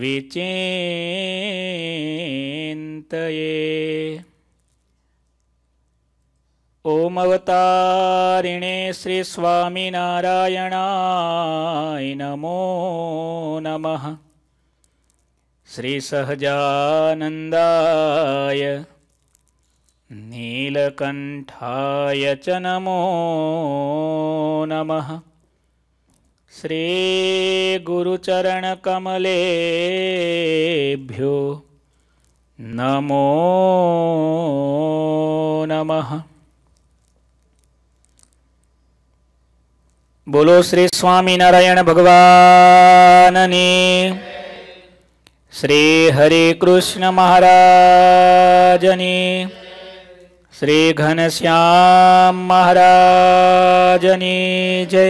विचिन्तये ॐ अवतारिणे श्रीस्वामिनारायणाय नमो नमः श्रीसहजानन्दाय नीलकण्ठाय च नमो नमः श्रीगुरुचरणकमलेभ्यो नमो नमः બોલો શ્રી સ્વામિનારાયણ ભગવાનની શ્રી હરે કૃષ્ણ મહારાજની શ્રી ઘનશ્યામ મહારાજની જય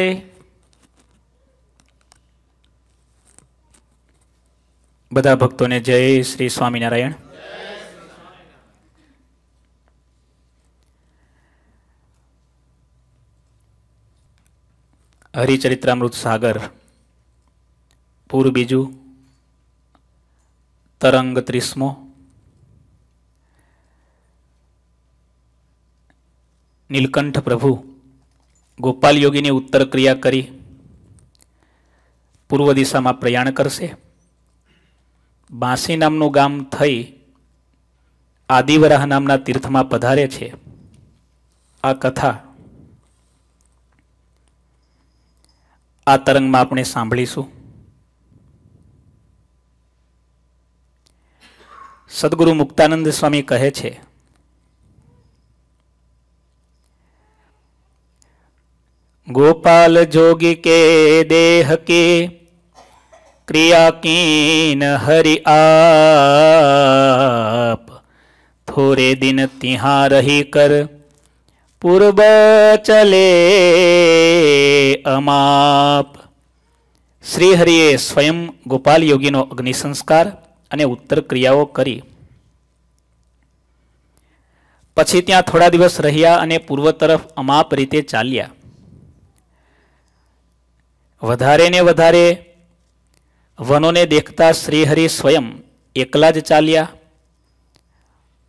બધા ભક્તોને જય શ્રી સ્વામિનારાયણ હરિચરિત્રામૃત સાગર પૂર બીજું તરંગ ત્રીસમો નીલકંઠ પ્રભુ ગોપાલ યોગીની ઉત્તર ક્રિયા કરી પૂર્વ દિશામાં પ્રયાણ કરશે બાંસી નામનું ગામ થઈ આદિવરાહ નામના તીર્થમાં પધારે છે આ કથા આ તરંગમાં આપણે સાંભળીશું સદગુરુ મુક્તાનંદ સ્વામી કહે છે ગોપાલ જોગી કે દેહ કે ક્રિયાકીન હરિ આપ થોરે દિન ત્યાં રહી કર પૂર્વ ચલે અમાપ શ્રીહરિએ સ્વયં ગોપાલ યોગીનો અગ્નિ સંસ્કાર અને ઉત્તર ક્રિયાઓ કરી પછી ત્યાં થોડા દિવસ રહ્યા અને પૂર્વ તરફ અમાપ રીતે ચાલ્યા વધારે ને વધારે વનોને દેખતા શ્રીહરિ સ્વયં એકલા જ ચાલ્યા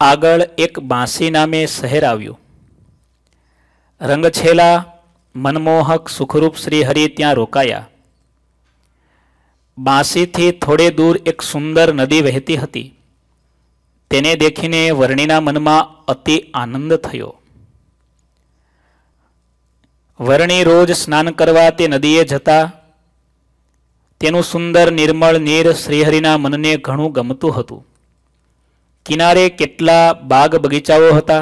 આગળ એક બાંસી નામે શહેર આવ્યું રંગછેલા મનમોહક સુખરૂપ શ્રીહરિ ત્યાં રોકાયા બાંસીથી થોડે દૂર એક સુંદર નદી વહેતી હતી તેને દેખીને વર્ણિના મનમાં અતિ આનંદ થયો વર્ણી રોજ સ્નાન કરવા તે નદીએ જતા તેનું સુંદર નિર્મળ નીર શ્રીહરિના મનને ઘણું ગમતું હતું કિનારે કેટલા બાગ બગીચાઓ હતા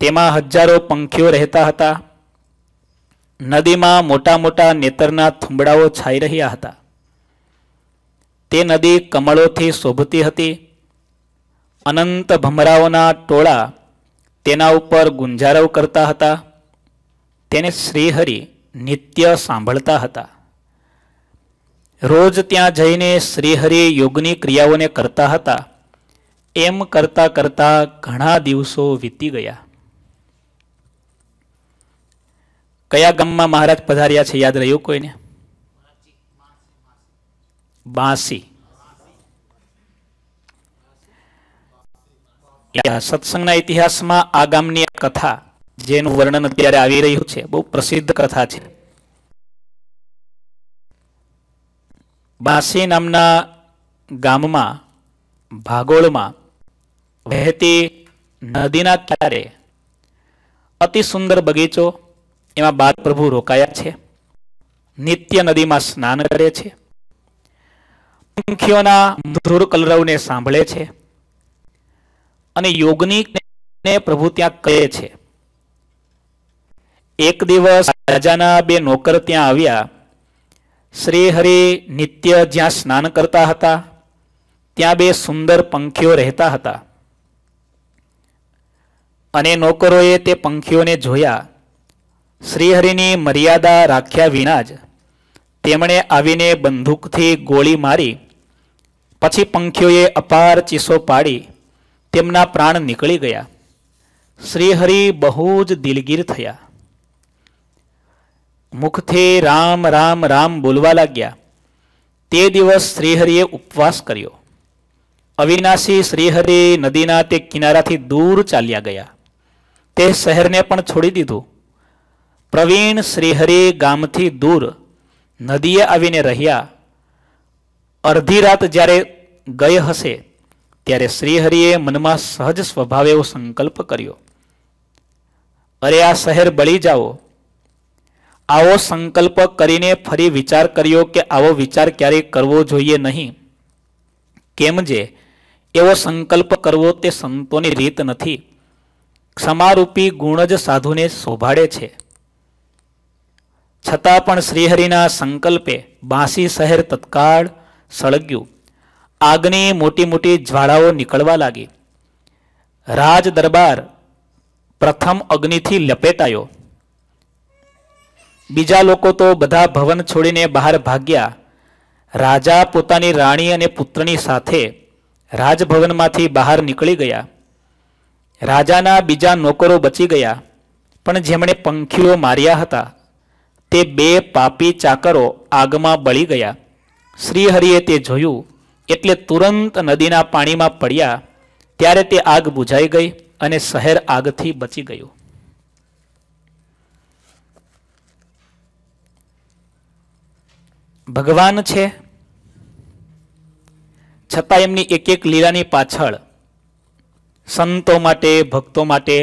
તેમાં હજારો પંખીઓ રહેતા હતા નદીમાં મોટા મોટા નેતરના થુંબડાઓ છાઈ રહ્યા હતા તે નદી કમળોથી શોભતી હતી અનંત ભમરાઓના ટોળા તેના ઉપર ગુંજારવ કરતા હતા તેને શ્રીહરિ નિત્ય સાંભળતા હતા રોજ ત્યાં જઈને શ્રીહરિ યોગની ક્રિયાઓને કરતા હતા એમ કરતા કરતા ઘણા દિવસો વીતી ગયા કયા ગામમાં મહારાજ પધાર્યા છે યાદ રહ્યું કોઈને બાસી સત્સંગના ઇતિહાસમાં આ ગામની કથા જેનું વર્ણન અત્યારે આવી રહ્યું છે બહુ પ્રસિદ્ધ કથા છે બાસી નામના ગામમાં ભાગોળમાં વહેતી નદીના કિનારે અતિ સુંદર બગીચો એમાં બાદ પ્રભુ રોકાયા છે નિત્ય નદીમાં સ્નાન કરે છે પંખીઓના મધુર કલરવને સાંભળે છે અને યોગની પ્રભુ ત્યાં કહે છે એક દિવસ રાજાના બે નોકર ત્યાં આવ્યા શ્રીહરિ નિત્ય જ્યાં સ્નાન કરતા હતા ત્યાં બે સુંદર પંખીઓ રહેતા હતા અને નોકરોએ તે પંખીઓને જોયા શ્રીહરિની મર્યાદા રાખ્યા વિના જ તેમણે આવીને બંદૂકથી ગોળી મારી પછી પંખીઓએ અપાર ચીસો પાડી તેમના પ્રાણ નીકળી ગયા શ્રીહરિ બહુ જ દિલગીર થયા મુખથી રામ રામ રામ બોલવા લાગ્યા તે દિવસ શ્રીહરિએ ઉપવાસ કર્યો અવિનાશી શ્રીહરિ નદીના તે કિનારાથી દૂર ચાલ્યા ગયા તે શહેરને પણ છોડી દીધું પ્રવીણ શ્રીહરિ ગામથી દૂર નદીએ આવીને રહ્યા અર્ધી રાત જ્યારે ગઈ હશે ત્યારે શ્રીહરિએ મનમાં સહજ સ્વભાવે એવો સંકલ્પ કર્યો અરે આ શહેર બળી જાઓ આવો સંકલ્પ કરીને ફરી વિચાર કર્યો કે આવો વિચાર ક્યારેય કરવો જોઈએ નહીં કેમ જે એવો સંકલ્પ કરવો તે સંતોની રીત નથી ક્ષમારૂપી ગુણ જ સાધુને શોભાડે છે છતાં પણ શ્રીહરિના સંકલ્પે બાંસી શહેર તત્કાળ સળગ્યું આગની મોટી મોટી જ્વાળાઓ નીકળવા લાગી રાજ દરબાર પ્રથમ અગ્નિથી લપેટાયો બીજા લોકો તો બધા ભવન છોડીને બહાર ભાગ્યા રાજા પોતાની રાણી અને પુત્રની સાથે રાજભવનમાંથી બહાર નીકળી ગયા રાજાના બીજા નોકરો બચી ગયા પણ જેમણે પંખીઓ માર્યા હતા તે બે પાપી ચાકરો આગમાં બળી ગયા શ્રીહરિએ તે જોયું એટલે તુરંત નદીના પાણીમાં પડ્યા ત્યારે તે આગ બુઝાઈ ગઈ અને શહેર આગથી બચી ગયું ભગવાન છે છતાં એમની એક એક લીલાની પાછળ સંતો માટે ભક્તો માટે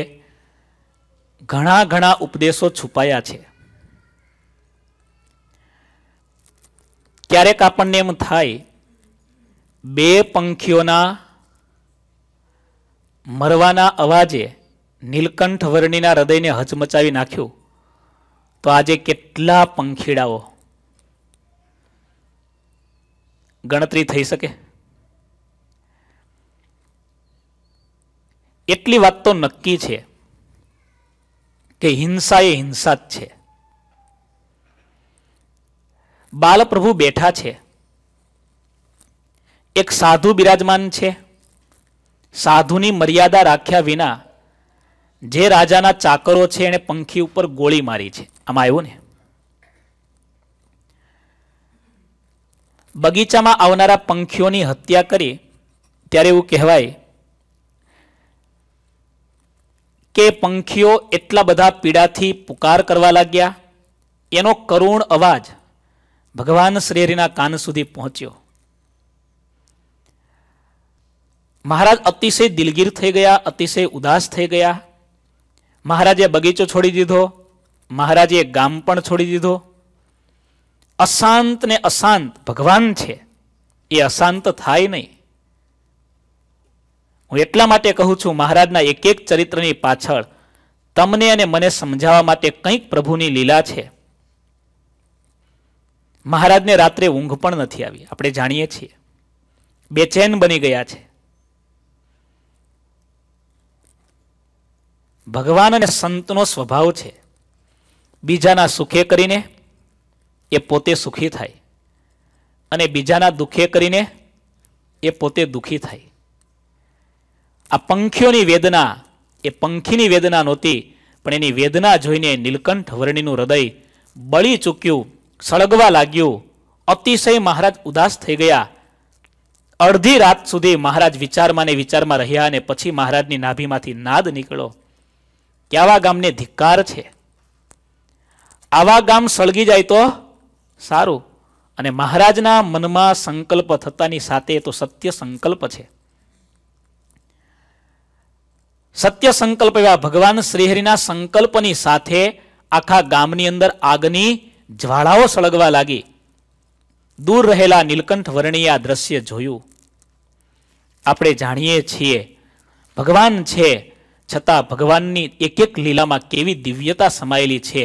ઘણા ઘણા ઉપદેશો છુપાયા છે ક્યારેક આપણને એમ થાય બે પંખીઓના મરવાના અવાજે નીલકંઠ વર્ણિના હૃદયને હચમચાવી નાખ્યું તો આજે કેટલા પંખીડાઓ ગણતરી થઈ શકે એટલી વાત તો નક્કી છે કે હિંસા એ હિંસા જ છે બાલપ્રભુ બેઠા છે એક સાધુ બિરાજમાન છે સાધુની મર્યાદા રાખ્યા વિના જે રાજાના ચાકરો છે એણે પંખી ઉપર ગોળી મારી છે આમાં આવ્યું ને બગીચામાં આવનારા પંખીઓની હત્યા કરી ત્યારે એવું કહેવાય કે પંખીઓ એટલા બધા પીડાથી પુકાર કરવા લાગ્યા એનો કરુણ અવાજ ભગવાન શ્રીહરિના કાન સુધી પહોંચ્યો મહારાજ અતિશય દિલગીર થઈ ગયા અતિશય ઉદાસ થઈ ગયા મહારાજે બગીચો છોડી દીધો મહારાજે ગામ પણ છોડી દીધો અશાંત ને અશાંત ભગવાન છે એ અશાંત થાય નહીં હું એટલા માટે કહું છું મહારાજના એક એક ચરિત્રની પાછળ તમને અને મને સમજાવવા માટે કંઈક પ્રભુની લીલા છે મહારાજને રાત્રે ઊંઘ પણ નથી આવી આપણે જાણીએ છીએ બેચેન બની ગયા છે ભગવાન અને સંતનો સ્વભાવ છે બીજાના સુખે કરીને એ પોતે સુખી થાય અને બીજાના દુઃખે કરીને એ પોતે દુઃખી થાય આ પંખીઓની વેદના એ પંખીની વેદના નહોતી પણ એની વેદના જોઈને નીલકંઠ વર્ણીનું હૃદય બળી ચૂક્યું સળગવા લાગ્યું અતિશય મહારાજ ઉદાસ થઈ ગયા અડધી રાત સુધી મહારાજ વિચારમાં ને વિચારમાં રહ્યા અને પછી મહારાજની નાભીમાંથી નાદ નીકળો કે આવા ગામને ધિક્કાર છે આવા ગામ સળગી જાય તો સારું અને મહારાજના મનમાં સંકલ્પ થતાની સાથે તો સત્ય સંકલ્પ છે સત્ય સંકલ્પ એવા ભગવાન શ્રીહરિના સંકલ્પની સાથે આખા ગામની અંદર આગની જ્વાળાઓ સળગવા લાગી દૂર રહેલા નીલકંઠ વર્ણીએ આ દ્રશ્ય જોયું આપણે જાણીએ છીએ ભગવાન છે છતાં ભગવાનની એક એક લીલામાં કેવી દિવ્યતા સમાયેલી છે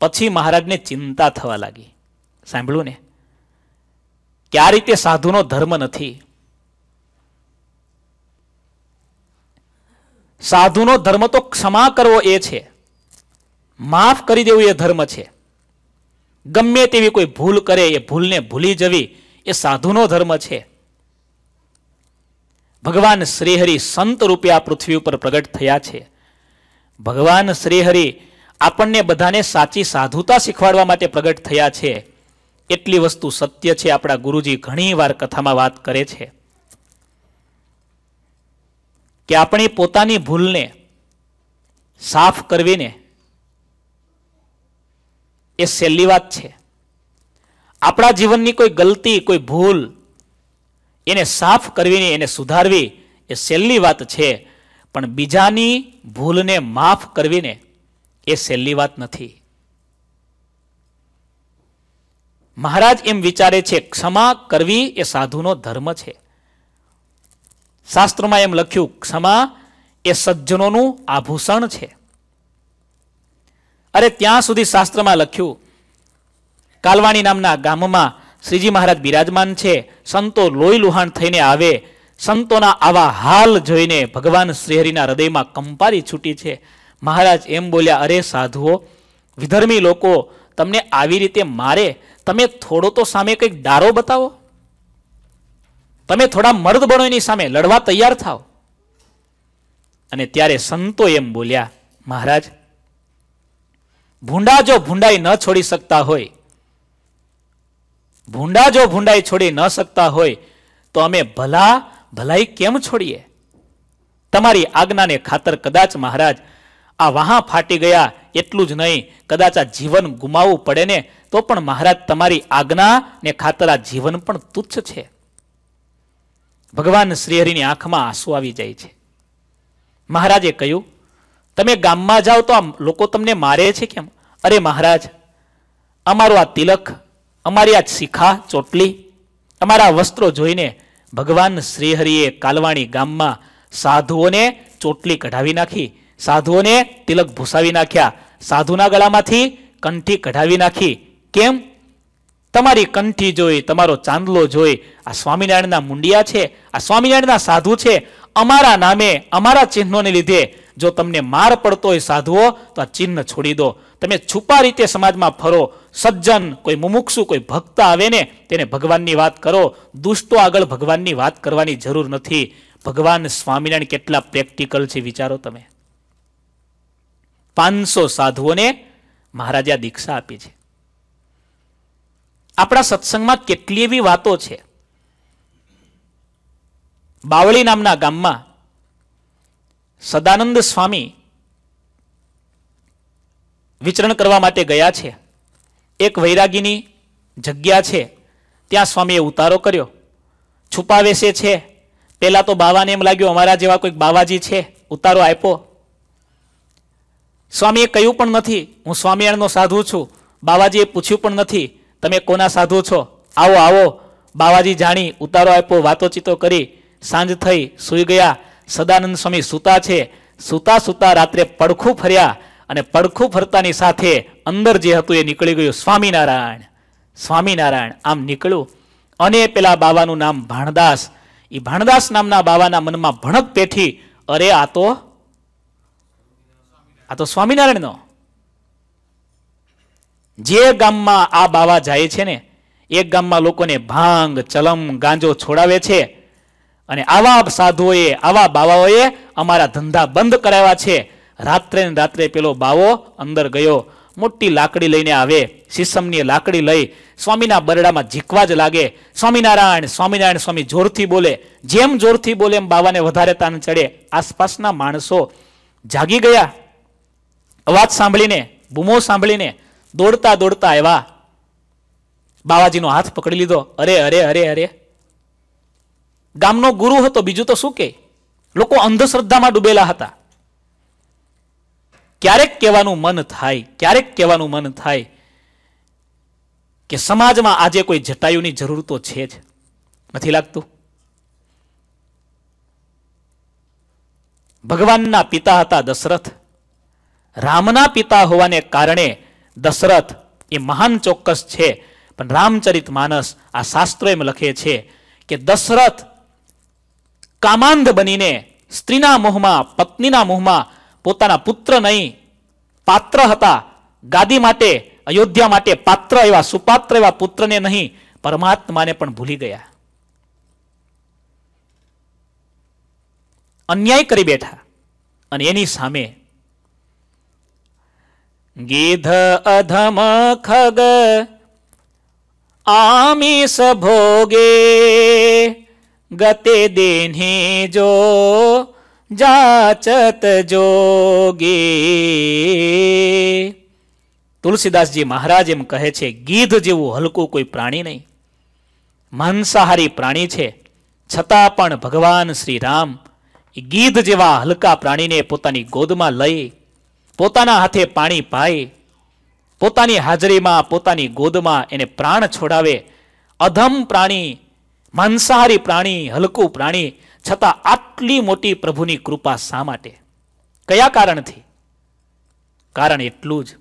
પછી મહારાજને ચિંતા થવા લાગી સાંભળ્યું ને કે આ રીતે સાધુનો ધર્મ નથી સાધુનો ધર્મ તો ક્ષમા કરવો એ છે માફ કરી દેવું એ ધર્મ છે ગમે તેવી કોઈ ભૂલ કરે એ ભૂલને ભૂલી જવી એ સાધુનો ધર્મ છે ભગવાન શ્રીહરિ સંત રૂપે આ પૃથ્વી ઉપર પ્રગટ થયા છે ભગવાન શ્રીહરિ આપણને બધાને સાચી સાધુતા શીખવાડવા માટે પ્રગટ થયા છે એટલી વસ્તુ સત્ય છે આપણા ગુરુજી ઘણીવાર કથામાં વાત કરે છે કે આપણી પોતાની ભૂલને સાફ કરવીને એ સહેલી વાત છે આપણા જીવનની કોઈ ગલતી કોઈ ભૂલ એને સાફ કરવીને એને સુધારવી એ સહેલી વાત છે પણ બીજાની ભૂલને માફ કરવીને એ સહેલી વાત નથી મહારાજ એમ વિચારે છે ક્ષમા કરવી એ સાધુનો ધર્મ છે શાસ્ત્રમાં એમ લખ્યું ક્ષમા એ સજ્જનોનું આભૂષણ છે અરે ત્યાં સુધી શાસ્ત્રમાં લખ્યું કાલવાણી નામના ગામમાં શ્રીજી મહારાજ બિરાજમાન છે સંતો લોહી લુહાણ થઈને આવે સંતોના આવા હાલ જોઈને ભગવાન શ્રીહરિના હૃદયમાં કંપારી છૂટી છે મહારાજ એમ બોલ્યા અરે સાધુઓ વિધર્મી લોકો તમને આવી રીતે મારે તમે થોડો તો સામે કંઈક ડારો બતાવો તમે થોડા મર્દ બનો એની સામે લડવા તૈયાર થાઓ અને ત્યારે સંતો એમ બોલ્યા મહારાજ ભૂંડા જો ભૂંડાઈ ન છોડી શકતા હોય ભૂંડા જો ભૂંડાઈ છોડી ન શકતા હોય તો અમે ભલા ભલાઈ કેમ છોડીએ તમારી આજ્ઞાને ખાતર કદાચ મહારાજ આ વાહા ફાટી ગયા એટલું જ નહીં કદાચ આ જીવન ગુમાવવું પડે ને તો પણ મહારાજ તમારી આજ્ઞા ને ખાતર આ જીવન પણ તુચ્છ છે ભગવાન શ્રીહરિની આંખમાં આંસુ આવી જાય છે મહારાજે કહ્યું તમે ગામમાં જાઓ તો આ લોકો તમને મારે છે કેમ અરે મહારાજ અમારું આ તિલક અમારી આ શિખા ચોટલી અમારા વસ્ત્રો જોઈને ભગવાન શ્રીહરિએ કાલવાણી ગામમાં સાધુઓને ચોટલી કઢાવી નાખી સાધુઓને તિલક ભૂસાવી નાખ્યા સાધુના ગળામાંથી કંઠી કઢાવી નાખી કેમ તમારી કંઠી જોઈ તમારો ચાંદલો જોઈ આ સ્વામિનારાયણના મુંડિયા છે આ સ્વામિનારાયણના સાધુ છે અમારા નામે અમારા ચિહ્નોને લીધે જો તમને માર પડતો હોય સાધુઓ તો આ ચિહ્ન છોડી દો તમે છુપા રીતે સમાજમાં ફરો સજ્જન કોઈ મુમુક્ષુ કોઈ ભક્ત આવે ને તેને ભગવાનની વાત કરો દુષ્ટો આગળ ભગવાનની વાત કરવાની જરૂર નથી ભગવાન સ્વામિનારાયણ કેટલા પ્રેક્ટિકલ છે વિચારો તમે પાંચસો સાધુઓને મહારાજા દીક્ષા આપી છે આપણા સત્સંગમાં કેટલી એવી વાતો છે બાવળી નામના ગામમાં સદાનંદ સ્વામી વિચરણ કરવા માટે ગયા છે એક વૈરાગીની જગ્યા છે ત્યાં સ્વામીએ ઉતારો કર્યો છુપાવેશે છે પહેલાં તો બાવાને એમ લાગ્યું અમારા જેવા કોઈક બાવાજી છે ઉતારો આપ્યો સ્વામીએ કહ્યું પણ નથી હું સ્વામિયાણનો સાધુ છું બાવાજીએ પૂછ્યું પણ નથી તમે કોના સાધુ છો આવો આવો બાવાજી જાણી ઉતારો આપ્યો વાતોચીતો કરી સાંજ થઈ સૂઈ ગયા સદાનંદ સ્વામી સૂતા છે સૂતા સૂતા રાત્રે પડખું ફર્યા અને પડખું ફરતાની સાથે અંદર જે હતું એ નીકળી ગયું સ્વામિનારાયણ સ્વામિનારાયણ આમ નીકળ્યું અને પેલા બાવાનું નામ ભાણદાસ એ ભાણદાસ નામના બાવાના મનમાં ભણક પેઠી અરે આ તો આ તો સ્વામિનારાયણનો જે ગામમાં આ બાવા જાય છે ને એ ગામમાં લોકોને ભાંગ ચલમ ગાંજો છોડાવે છે અને આવા સાધુઓએ આવા બાવાઓએ અમારા ધંધા બંધ કરાવ્યા છે રાત્રે ને રાત્રે પેલો બાવો અંદર ગયો મોટી લાકડી લઈને આવે શીશમની લાકડી લઈ સ્વામીના બરડામાં ઝીકવા જ લાગે સ્વામિનારાયણ સ્વામિનારાયણ સ્વામી જોરથી બોલે જેમ જોરથી બોલે એમ બાવાને વધારે તાન ચડે આસપાસના માણસો જાગી ગયા અવાજ સાંભળીને બૂમો સાંભળીને દોડતા દોડતા આવ્યા બાવાજીનો હાથ પકડી લીધો અરે અરે અરે અરે ગામનો ગુરુ હતો બીજું તો શું કે લોકો અંધશ્રદ્ધામાં ડૂબેલા હતા ક્યારેક કહેવાનું મન થાય ક્યારેક કહેવાનું મન થાય કે સમાજમાં આજે કોઈ જટાયુની જરૂર તો છે જ નથી લાગતું ભગવાનના પિતા હતા દશરથ રામના પિતા હોવાને કારણે દશરથ એ મહાન ચોક્કસ છે પણ રામચરિત માનસ આ શાસ્ત્ર એમ લખે છે કે દશરથ કામાંધ બનીને સ્ત્રીના મોહમાં પત્નીના મોહમાં પોતાના પુત્ર નહીં પાત્ર હતા ગાદી માટે અયોધ્યા માટે પાત્ર એવા સુપાત્ર એવા પુત્રને નહીં પરમાત્માને પણ ભૂલી ગયા અન્યાય કરી બેઠા અને એની સામે गीध अधम खग आमिष भोगे गते देने जो जाचत જોગે તુલસીદાસજી મહારાજ એમ કહે છે ગીધ જેવું હલકું કોઈ પ્રાણી નહીં માંસાહારી પ્રાણી છે છતાં પણ ભગવાન શ્રી રામ ગીધ જેવા હલકા પ્રાણીને પોતાની ગોદમાં લઈ પોતાના હાથે પાણી પાય પોતાની હાજરીમાં પોતાની ગોદમાં એને પ્રાણ છોડાવે અધમ પ્રાણી માંસાહારી પ્રાણી હલકું પ્રાણી છતાં આટલી મોટી પ્રભુની કૃપા શા માટે કયા કારણથી કારણ એટલું જ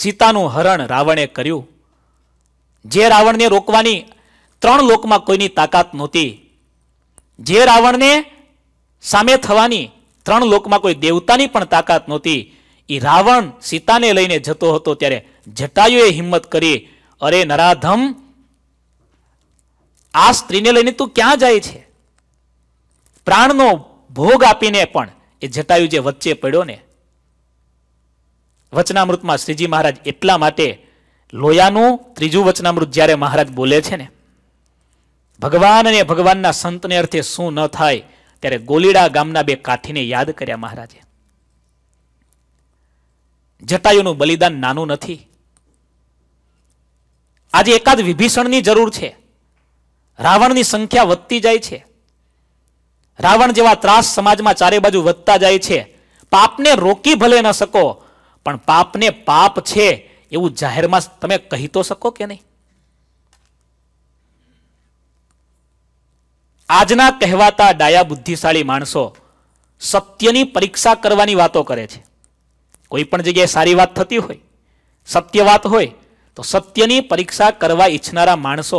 સીતાનું હરણ રાવણે કર્યું જે રાવણને રોકવાની ત્રણ લોકમાં કોઈની તાકાત નહોતી જે રાવણને સામે થવાની ત્રણ લોકમાં કોઈ દેવતાની પણ તાકાત નહોતી એ રાવણ સીતાને લઈને જતો હતો ત્યારે જટાયુએ હિંમત કરી અરે નરાધમ આ સ્ત્રીને લઈને તું ક્યાં જાય છે પ્રાણનો ભોગ આપીને પણ એ જટાયુ જે વચ્ચે પડ્યો ને વચનામૃતમાં શ્રીજી મહારાજ એટલા માટે લોયાનું ત્રીજું વચનામૃત જ્યારે મહારાજ બોલે છે ને ભગવાન અને ભગવાનના સંતને અર્થે શું ન થાય ત્યારે ગોલીડા ગામના બે કાઠીને યાદ કર્યા મહારાજે જટાયુનું બલિદાન નાનું નથી આજે એકાદ વિભીષણની જરૂર છે રાવણની સંખ્યા વધતી જાય છે રાવણ જેવા ત્રાસ સમાજમાં ચારે બાજુ વધતા જાય છે પાપને રોકી ભલે ન શકો પણ પાપને પાપ છે એવું જાહેરમાં તમે કહી તો શકો કે નહીં આજના કહેવાતા ડાયા બુદ્ધિશાળી માણસો સત્યની પરીક્ષા કરવાની વાતો કરે છે કોઈ પણ જગ્યાએ સારી વાત થતી હોય સત્ય વાત હોય તો સત્યની પરીક્ષા કરવા ઈચ્છનારા માણસો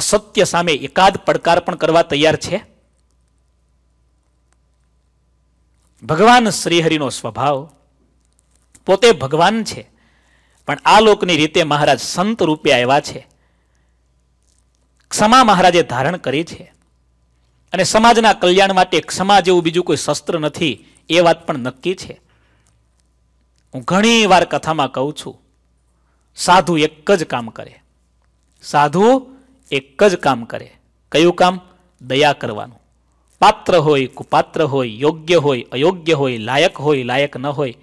અસત્ય સામે એકાદ પડકાર પણ કરવા તૈયાર છે ભગવાન શ્રીહરિનો સ્વભાવ પોતે ભગવાન છે પણ આ લોકની રીતે મહારાજ સંત રૂપે આવ્યા છે ક્ષમા મહારાજે ધારણ કરી છે અને સમાજના કલ્યાણ માટે ક્ષમા જેવું બીજું કોઈ શસ્ત્ર નથી એ વાત પણ નક્કી છે હું ઘણી વાર કથામાં કહું છું સાધુ એક જ કામ કરે સાધુ એક જ કામ કરે કયું કામ દયા કરવાનું પાત્ર હોય કુપાત્ર હોય યોગ્ય હોય અયોગ્ય હોય લાયક હોય લાયક ન હોય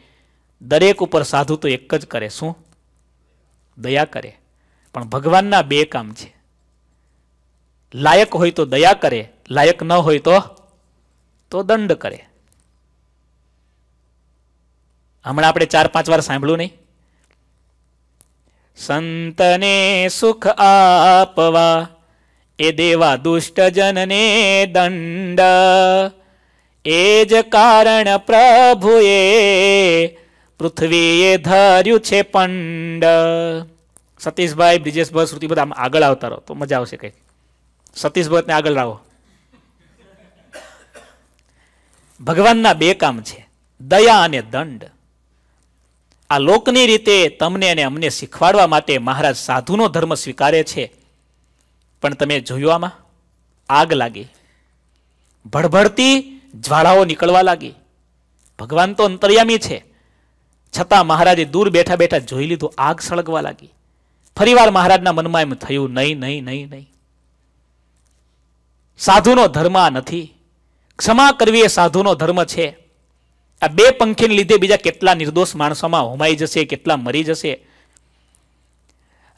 દરેક ઉપર સાધુ તો એક જ કરે શું દયા કરે પણ ભગવાનના બે કામ છે લાયક હોય તો દયા કરે લાયક ન હોય તો તો દંડ કરે હમણાં આપણે ચાર પાંચ વાર સાંભળ્યું નહીં સંતને સુખ આપવા એ દેવા દુષ્ટજનને દંડ એ જ કારણ પ્રભુએ પૃથ્વીએ ધર્યું છે પંડ સતીશભાઈ બ્રિજેશભાઈ શ્રુતિબદ્ધ આમ આગળ આવતા રહો તો મજા આવશે કંઈક સતીશ ભગતને આગળ લાવો ભગવાનના બે કામ છે દયા અને દંડ આ લોકની રીતે તમને અને અમને શીખવાડવા માટે મહારાજ સાધુનો ધર્મ સ્વીકારે છે પણ તમે જોયું આમાં આગ લાગી ભડભડતી જ્વાળાઓ નીકળવા લાગી ભગવાન તો અંતર્યામી છે છતાં મહારાજે દૂર બેઠા બેઠા જોઈ લીધું આગ સળગવા લાગી ફરીવાર મહારાજના મનમાં એમ થયું નહીં નહીં નહીં નહીં સાધુનો ધર્મ આ નથી ક્ષમા કરવી એ સાધુનો ધર્મ છે આ બે પંખીને લીધે બીજા કેટલા નિર્દોષ માણસોમાં હોમાઈ જશે કેટલા મરી જશે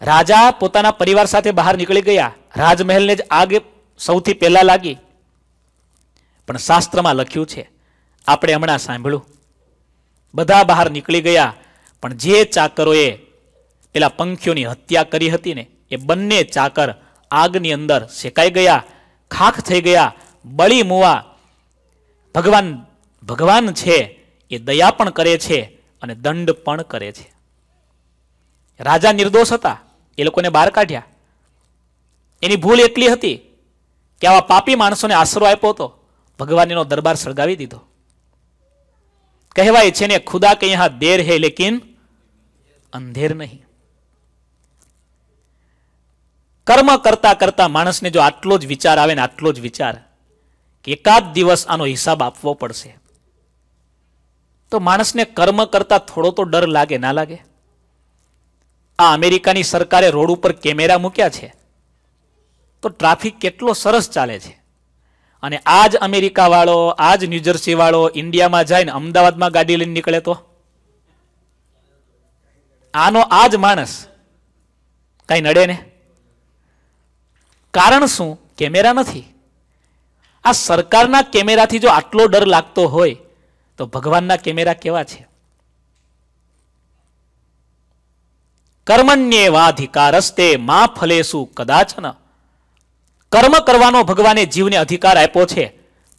રાજા પોતાના પરિવાર સાથે બહાર નીકળી ગયા રાજમહેલને જ આગ સૌથી પહેલા લાગી પણ શાસ્ત્રમાં લખ્યું છે આપણે હમણાં સાંભળ્યું બધા બહાર નીકળી ગયા પણ જે ચાકરોએ પેલા પંખીઓની હત્યા કરી હતી ને એ બંને ચાકર આગની અંદર શેકાઈ ગયા ખાખ થઈ ગયા બળી મુવા ભગવાન ભગવાન છે એ દયા પણ કરે છે અને દંડ પણ કરે છે રાજા નિર્દોષ હતા એ લોકોને બહાર કાઢ્યા એની ભૂલ એટલી હતી કે આવા પાપી માણસોને આશરો આપ્યો હતો ભગવાન દરબાર સળગાવી દીધો કહેવાય છે ને ખુદા કે યહાં દેર હે લેકિન અંધેર નહીં કર્મ કરતા કરતા માણસને જો આટલો જ વિચાર આવે ને આટલો જ વિચાર કે એકાદ દિવસ આનો હિસાબ આપવો પડશે તો માણસને કર્મ કરતા થોડો તો ડર લાગે ના લાગે આ અમેરિકાની સરકારે રોડ ઉપર કેમેરા મૂક્યા છે તો ટ્રાફિક કેટલો સરસ ચાલે છે અને આ જ અમેરિકાવાળો આ જ ન્યૂજર્સીવાળો ઇન્ડિયામાં જાય ને અમદાવાદમાં ગાડી લઈને નીકળે તો આનો આ જ માણસ કાંઈ નડે ને કારણ શું કેમેરા નથી આ સરકારના કેમેરાથી જો આટલો ડર લાગતો હોય તો ભગવાનના કેમેરા કેવા છે કર્મણ્યેવાધિકારસ્તે મા ફલેસુ કદાચન કર્મ કરવાનો ભગવાને જીવને અધિકાર આપ્યો છે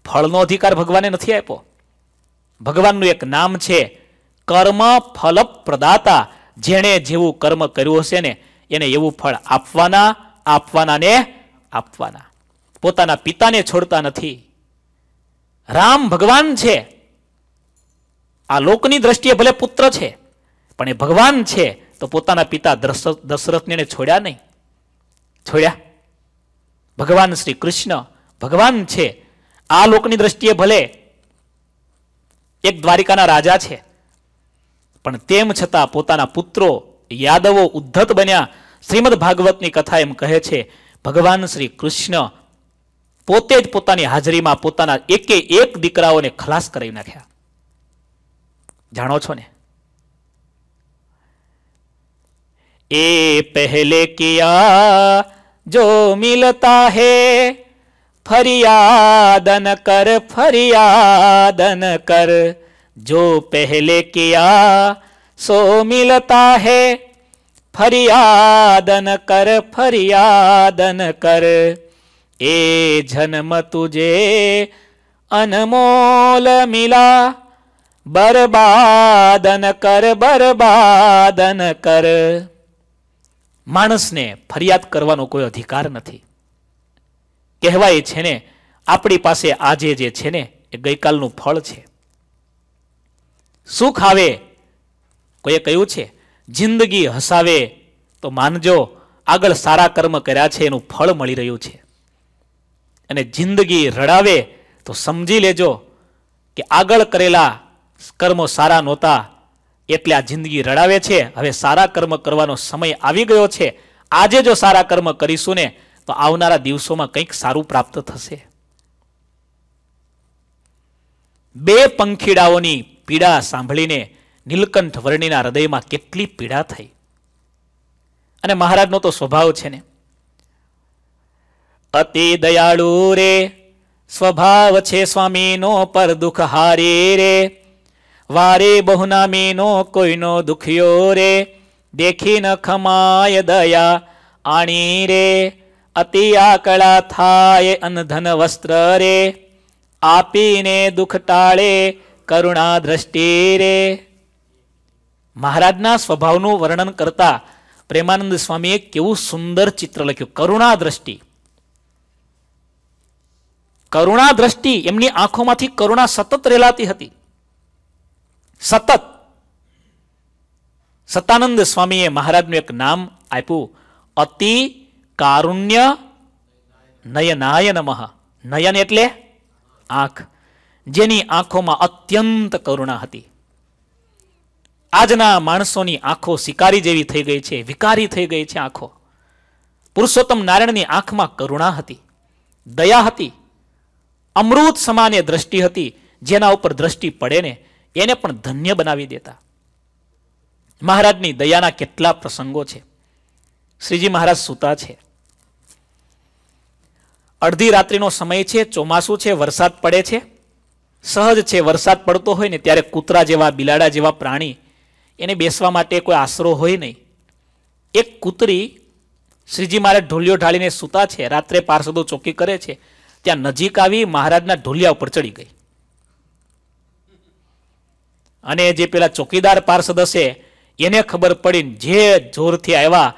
ફળનો અધિકાર ભગવાને નથી આપ્યો ભગવાનનું એક નામ છે કર્મ ફલ પ્રદાતા જેણે જેવું કર્મ કર્યું હશે ને એને એવું ફળ આપવાના આપવાના ને આપવાના પોતાના પિતાને છોડતા નથી રામ ભગવાન છે આ લોકની દ્રષ્ટિએ ભલે પુત્ર છે પણ એ ભગવાન છે તો પોતાના પિતા દશરથને છોડ્યા નહીં છોડ્યા ભગવાન શ્રી કૃષ્ણ ભગવાન છે આ લોકની દ્રષ્ટિએ ભલે એક દ્વારિકાના રાજા છે પણ તેમ છતાં પોતાના પુત્રો યાદવો ઉદ્ધત બન્યા શ્રીમદ ભાગવતની કથા એમ કહે છે भगवान श्री कृष्ण पोते हाजरी में एक एक दीकराओं ने खलास कर नाख्या पहले किया जो मिलता है फरियादन कर फरियादन कर जो पहले किया सो मिलता है ફરિયાદન કર ફરિયાદન કર એ જન્મ તુજે અનમોલ મિલા બરબાદન કર બરબાદન કર માણસને ફરિયાદ કરવાનો કોઈ અધિકાર નથી કહેવાય છે ને આપણી પાસે આજે જે છે ને એ ગઈકાલનું ફળ છે સુખ આવે કોઈએ કહ્યું છે જિંદગી હસાવે તો માનજો આગળ સારા કર્મ કર્યા છે એનું ફળ મળી રહ્યું છે અને જિંદગી રડાવે તો સમજી લેજો કે આગળ કરેલા કર્મો સારા નહોતા એટલે આ જિંદગી રડાવે છે હવે સારા કર્મ કરવાનો સમય આવી ગયો છે આજે જો સારા કર્મ કરીશું ને તો આવનારા દિવસોમાં કંઈક સારું પ્રાપ્ત થશે બે પંખીડાઓની પીડા સાંભળીને નીલકંઠ વર્ણિના હૃદયમાં કેટલી પીડા થઈ અને મહારાજનો તો સ્વભાવ છે ને અતિ દયાળુ રે સ્વભાવ છે સ્વામીનો પર દુઃખ હારે રે વારે બહુનામીનો કોઈનો દુખ્યો રે દેખી ન ખમાય દયા આણી રે અતિ આકળા થાય અનધન વસ્ત્ર રે આપીને દુઃખ ટાળે કરુણા દ્રષ્ટિ રે મહારાજના સ્વભાવનું વર્ણન કરતા પ્રેમાનંદ સ્વામીએ કેવું સુંદર ચિત્ર લખ્યું કરુણા દ્રષ્ટિ કરુણા દ્રષ્ટિ એમની આંખોમાંથી કરુણા સતત રેલાતી હતી સતત સતાનંદ સ્વામીએ મહારાજનું એક નામ આપ્યું અતિ કારુણ્ય નયનાય નમઃ નયન એટલે આંખ જેની આંખોમાં અત્યંત કરુણા હતી આજના માણસોની આંખો શિકારી જેવી થઈ ગઈ છે વિકારી થઈ ગઈ છે આંખો પુરુષોત્તમ નારાયણની આંખમાં કરુણા હતી દયા હતી અમૃત સમાને દ્રષ્ટિ હતી જેના ઉપર દ્રષ્ટિ પડે ને એને પણ ધન્ય બનાવી દેતા મહારાજની દયાના કેટલા પ્રસંગો છે શ્રીજી મહારાજ સૂતા છે અડધી રાત્રિનો સમય છે ચોમાસું છે વરસાદ પડે છે સહજ છે વરસાદ પડતો હોય ને ત્યારે કૂતરા જેવા બિલાડા જેવા પ્રાણી એને બેસવા માટે કોઈ આશરો હોય નહીં એક કૂતરી શ્રીજી મહારાજ ઢોલિયો ઢાળીને સૂતા છે રાત્રે પાર્ષદો ચોકી કરે છે ત્યાં નજીક આવી મહારાજના ઢોલિયા ઉપર ચડી ગઈ અને જે પેલા ચોકીદાર પાર્ષદ હશે એને ખબર પડી જે જોરથી આવ્યા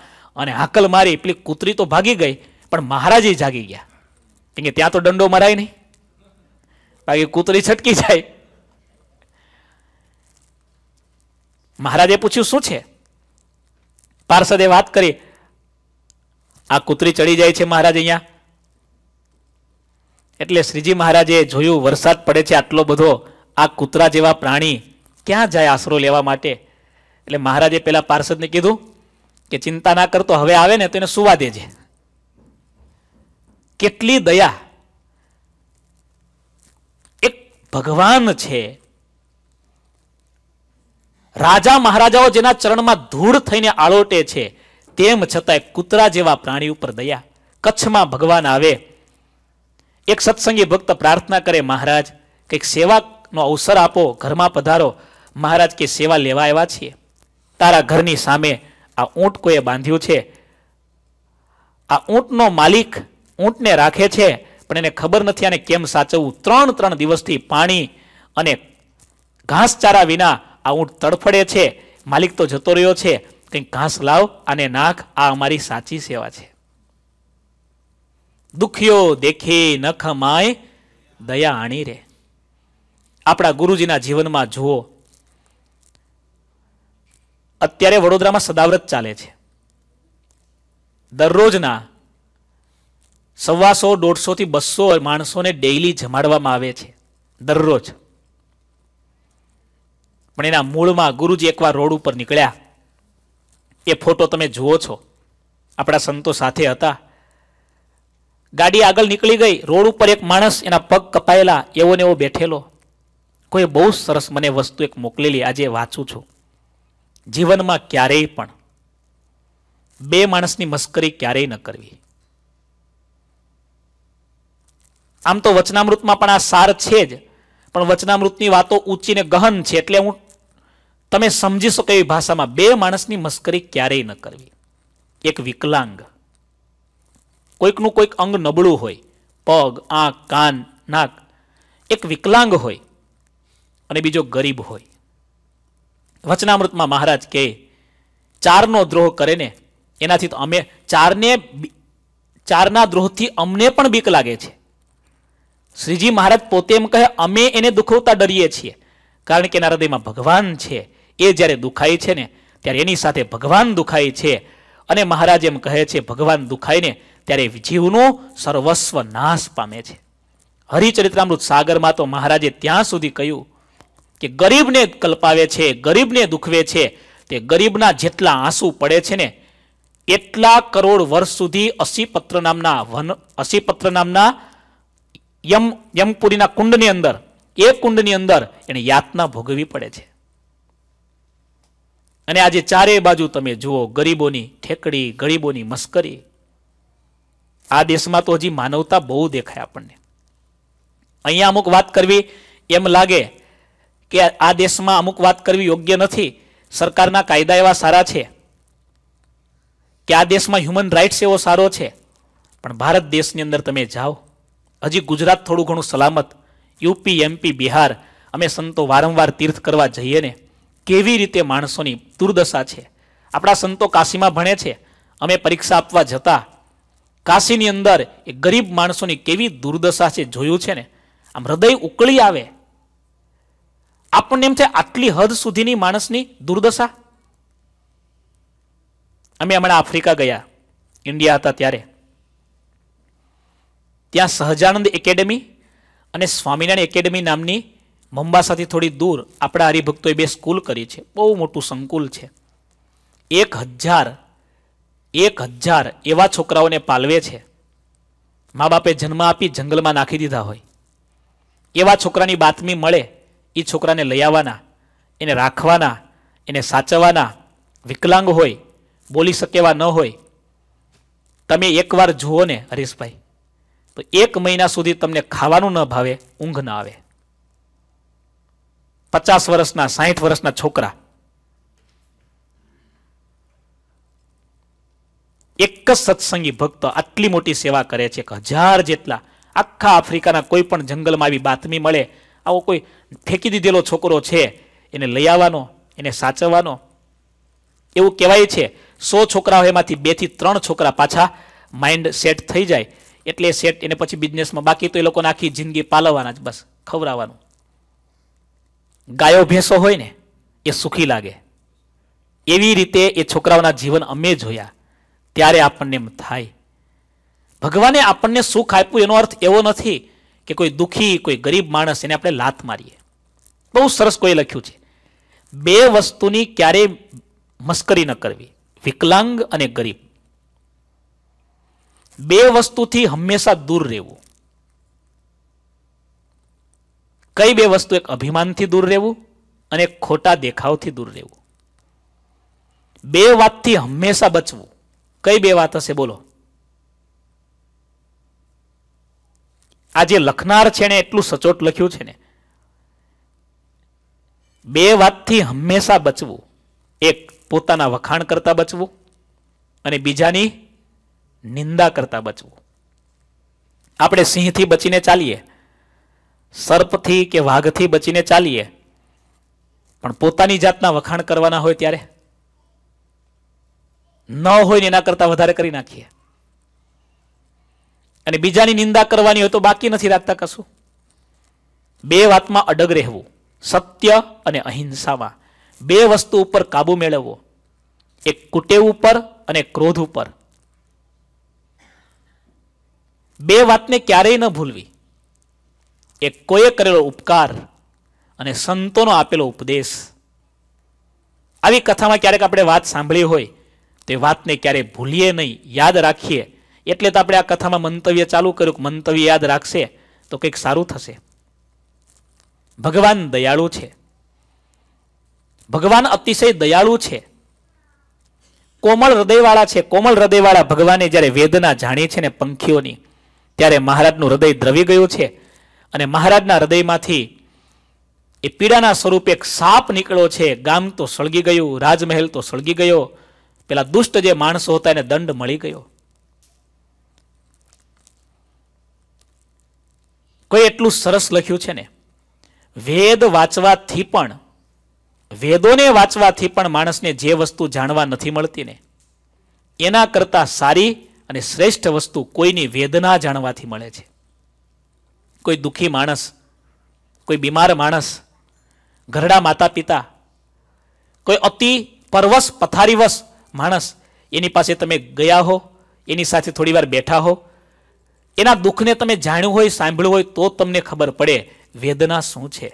અને હાકલ મારી પેલી કૂતરી તો ભાગી ગઈ પણ મહારાજે જાગી ગયા કેમ કે ત્યાં તો દંડો મરાય નહીં બાકી કૂતરી છટકી જાય મહારાજે પૂછ્યું શું છે પાર્ષદે વાત કરી આ કૂતરી ચડી જાય છે મહારાજ અહીંયા એટલે શ્રીજી મહારાજે જોયું વરસાદ પડે છે આટલો બધો આ કૂતરા જેવા પ્રાણી ક્યાં જાય આશરો લેવા માટે એટલે મહારાજે પેલા પાર્ષદને કીધું કે ચિંતા ના કરતો હવે આવે ને તો એને સુવા દેજે કેટલી દયા એક ભગવાન છે રાજા મહારાજાઓ જેના ચરણમાં ધૂળ થઈને આળોટે છે તેમ છતાંય કૂતરા જેવા પ્રાણી ઉપર દયા કચ્છમાં ભગવાન આવે એક સત્સંગી ભક્ત પ્રાર્થના કરે મહારાજ કંઈક સેવાનો અવસર આપો ઘરમાં પધારો મહારાજ કે સેવા લેવા આવ્યા છીએ તારા ઘરની સામે આ ઊંટ કોઈએ બાંધ્યું છે આ ઊંટનો માલિક ઊંટને રાખે છે પણ એને ખબર નથી આને કેમ સાચવવું ત્રણ ત્રણ દિવસથી પાણી અને ઘાસચારા વિના આ ઊંટ તડફડે છે માલિક તો જતો રહ્યો છે કંઈક ઘાસ લાવ અને નાખ આ અમારી સાચી સેવા છે દુખ્યો દેખે નખ માય દયા આણી રે આપણા ગુરુજીના જીવનમાં જુઓ અત્યારે વડોદરામાં સદાવ્રત ચાલે છે દરરોજના સવાસો દોઢસોથી બસો માણસોને ડેઇલી જમાડવામાં આવે છે દરરોજ પણ એના મૂળમાં ગુરુજી એકવાર રોડ ઉપર નીકળ્યા એ ફોટો તમે જુઓ છો આપણા સંતો સાથે હતા ગાડી આગળ નીકળી ગઈ રોડ ઉપર એક માણસ એના પગ કપાયેલા એવો ને એવો બેઠેલો કોઈ બહુ સરસ મને વસ્તુ એક મોકલેલી આજે વાંચું છું જીવનમાં ક્યારેય પણ બે માણસની મસ્કરી ક્યારેય ન કરવી આમ તો વચનામૃતમાં પણ આ સાર છે જ પણ વચનામૃતની વાતો ઊંચી ને ગહન છે એટલે હું તમે સમજી શકો એવી ભાષામાં બે માણસની મસ્કરી ક્યારેય ન કરવી એક વિકલાંગ કોઈકનું કોઈક અંગ નબળું હોય પગ આંખ કાન નાક એક વિકલાંગ હોય અને બીજો ગરીબ હોય વચનામૃતમાં મહારાજ કહે ચારનો દ્રોહ કરે ને એનાથી તો અમે ચારને ચારના દ્રોહથી અમને પણ બીક લાગે છે શ્રીજી મહારાજ પોતે એમ કહે અમે એને દુખવતા ડરીએ છીએ કારણ કે એના હૃદયમાં ભગવાન છે એ જ્યારે દુખાય છે ને ત્યારે એની સાથે ભગવાન દુખાય છે અને મહારાજ એમ કહે છે ભગવાન દુખાયને ત્યારે જીવનો સર્વસ્વ નાશ પામે છે હરિચરિત્રામૃત સાગરમાં તો મહારાજે ત્યાં સુધી કહ્યું કે ગરીબને કલ્પાવે છે ગરીબને દુખવે છે તે ગરીબના જેટલા આંસુ પડે છે ને એટલા કરોડ વર્ષ સુધી અસીપત્ર નામના વન અસીપત્ર નામના યમ યમપુરીના કુંડની અંદર એ કુંડની અંદર એને યાતના ભોગવી પડે છે અને આજે ચારેય બાજુ તમે જુઓ ગરીબોની ઠેકડી ગરીબોની મસ્કરી આ દેશમાં તો હજી માનવતા બહુ દેખાય આપણને અહીંયા અમુક વાત કરવી એમ લાગે કે આ દેશમાં અમુક વાત કરવી યોગ્ય નથી સરકારના કાયદા એવા સારા છે કે આ દેશમાં હ્યુમન રાઇટ્સ એવો સારો છે પણ ભારત દેશની અંદર તમે જાઓ હજી ગુજરાત થોડું ઘણું સલામત યુપી એમપી બિહાર અમે સંતો વારંવાર તીર્થ કરવા જઈએ ને કેવી રીતે માણસોની દુર્દશા છે આપણા સંતો કાશીમાં ભણે છે અમે પરીક્ષા આપવા જતા કાશીની અંદર એ ગરીબ માણસોની કેવી દુર્દશા છે જોયું છે ને આમ હૃદય ઉકળી આવે આપણને એમ છે આટલી હદ સુધીની માણસની દુર્દશા અમે હમણાં આફ્રિકા ગયા ઇન્ડિયા હતા ત્યારે ત્યાં સહજાનંદ એકેડમી અને સ્વામિનારાયણ એકેડમી નામની મંબાસાથી થોડી દૂર આપણા હરિભક્તોએ બે સ્કૂલ કરી છે બહુ મોટું સંકુલ છે એક હજાર એક હજાર એવા છોકરાઓને પાલવે છે મા બાપે જન્મ આપી જંગલમાં નાખી દીધા હોય એવા છોકરાની બાતમી મળે એ છોકરાને લઈ આવવાના એને રાખવાના એને સાચવવાના વિકલાંગ હોય બોલી શકે એવા ન હોય તમે એકવાર જુઓ ને હરીશભાઈ તો એક મહિના સુધી તમને ખાવાનું ન ભાવે ઊંઘ ન આવે પચાસ વર્ષના સાહીઠ વર્ષના છોકરા એક જ સત્સંગી ભક્ત આટલી મોટી સેવા કરે છે એક હજાર જેટલા આખા આફ્રિકાના કોઈ પણ જંગલમાં આવી બાતમી મળે આવો કોઈ ફેંકી દીધેલો છોકરો છે એને લઈ આવવાનો એને સાચવવાનો એવું કહેવાય છે સો છોકરાઓ એમાંથી બેથી ત્રણ છોકરા પાછા માઇન્ડ સેટ થઈ જાય એટલે સેટ એને પછી બિઝનેસમાં બાકી તો એ લોકોને આખી જિંદગી પાલવવાના જ બસ ખવડાવવાનું ગાયો ભેંસો હોય ને એ સુખી લાગે એવી રીતે એ છોકરાઓના જીવન અમે જોયા ત્યારે આપણને એમ થાય ભગવાને આપણને સુખ આપ્યું એનો અર્થ એવો નથી કે કોઈ દુઃખી કોઈ ગરીબ માણસ એને આપણે લાત મારીએ બહુ સરસ કોઈ લખ્યું છે બે વસ્તુની ક્યારેય મસ્કરી ન કરવી વિકલાંગ અને ગરીબ બે વસ્તુથી હંમેશા દૂર રહેવું કઈ બે વસ્તુ એક અભિમાનથી દૂર રહેવું અને એક ખોટા દેખાવથી દૂર રહેવું બે વાતથી હંમેશા બચવું કઈ બે વાત હશે બોલો આ જે લખનાર છે ને એટલું સચોટ લખ્યું છે ને બે વાતથી હંમેશા બચવું એક પોતાના વખાણ કરતા બચવું અને બીજાની નિંદા કરતા બચવું આપણે સિંહથી બચીને ચાલીએ સર્પથી કે વાઘથી બચીને ચાલીએ પણ પોતાની જાતના વખાણ કરવાના હોય ત્યારે ન હોય ને એના કરતા વધારે કરી નાખીએ અને બીજાની નિંદા કરવાની હોય તો બાકી નથી રાખતા કશું બે વાતમાં અડગ રહેવું સત્ય અને અહિંસામાં બે વસ્તુ ઉપર કાબુ મેળવવો એક કુટેવ ઉપર અને ક્રોધ ઉપર બે વાતને ક્યારેય ન ભૂલવી એ કોઈએ કરેલો ઉપકાર અને સંતોનો આપેલો ઉપદેશ આવી કથામાં ક્યારેક આપણે વાત સાંભળી હોય તે વાતને ક્યારેય ભૂલીએ નહીં યાદ રાખીએ એટલે તો આપણે આ કથામાં મંતવ્ય ચાલુ કર્યું કે મંતવ્ય યાદ રાખશે તો કંઈક સારું થશે ભગવાન દયાળુ છે ભગવાન અતિશય દયાળુ છે કોમળ હૃદયવાળા છે કોમળ હૃદયવાળા ભગવાને જ્યારે વેદના જાણી છે ને પંખીઓની ત્યારે મહારાજનું હૃદય દ્રવી ગયું છે અને મહારાજના હૃદયમાંથી એ પીડાના સ્વરૂપે એક સાપ નીકળ્યો છે ગામ તો સળગી ગયું રાજમહેલ તો સળગી ગયો પેલા દુષ્ટ જે માણસો હતા એને દંડ મળી ગયો કોઈ એટલું સરસ લખ્યું છે ને વેદ વાંચવાથી પણ વેદોને વાંચવાથી પણ માણસને જે વસ્તુ જાણવા નથી મળતી ને એના કરતાં સારી અને શ્રેષ્ઠ વસ્તુ કોઈની વેદના જાણવાથી મળે છે કોઈ દુઃખી માણસ કોઈ બીમાર માણસ ઘરડા માતા પિતા કોઈ અતિ પરવશ પથારીવશ માણસ એની પાસે તમે ગયા હો એની સાથે થોડી વાર બેઠા હો એના દુઃખને તમે જાણ્યું હોય સાંભળ્યું હોય તો તમને ખબર પડે વેદના શું છે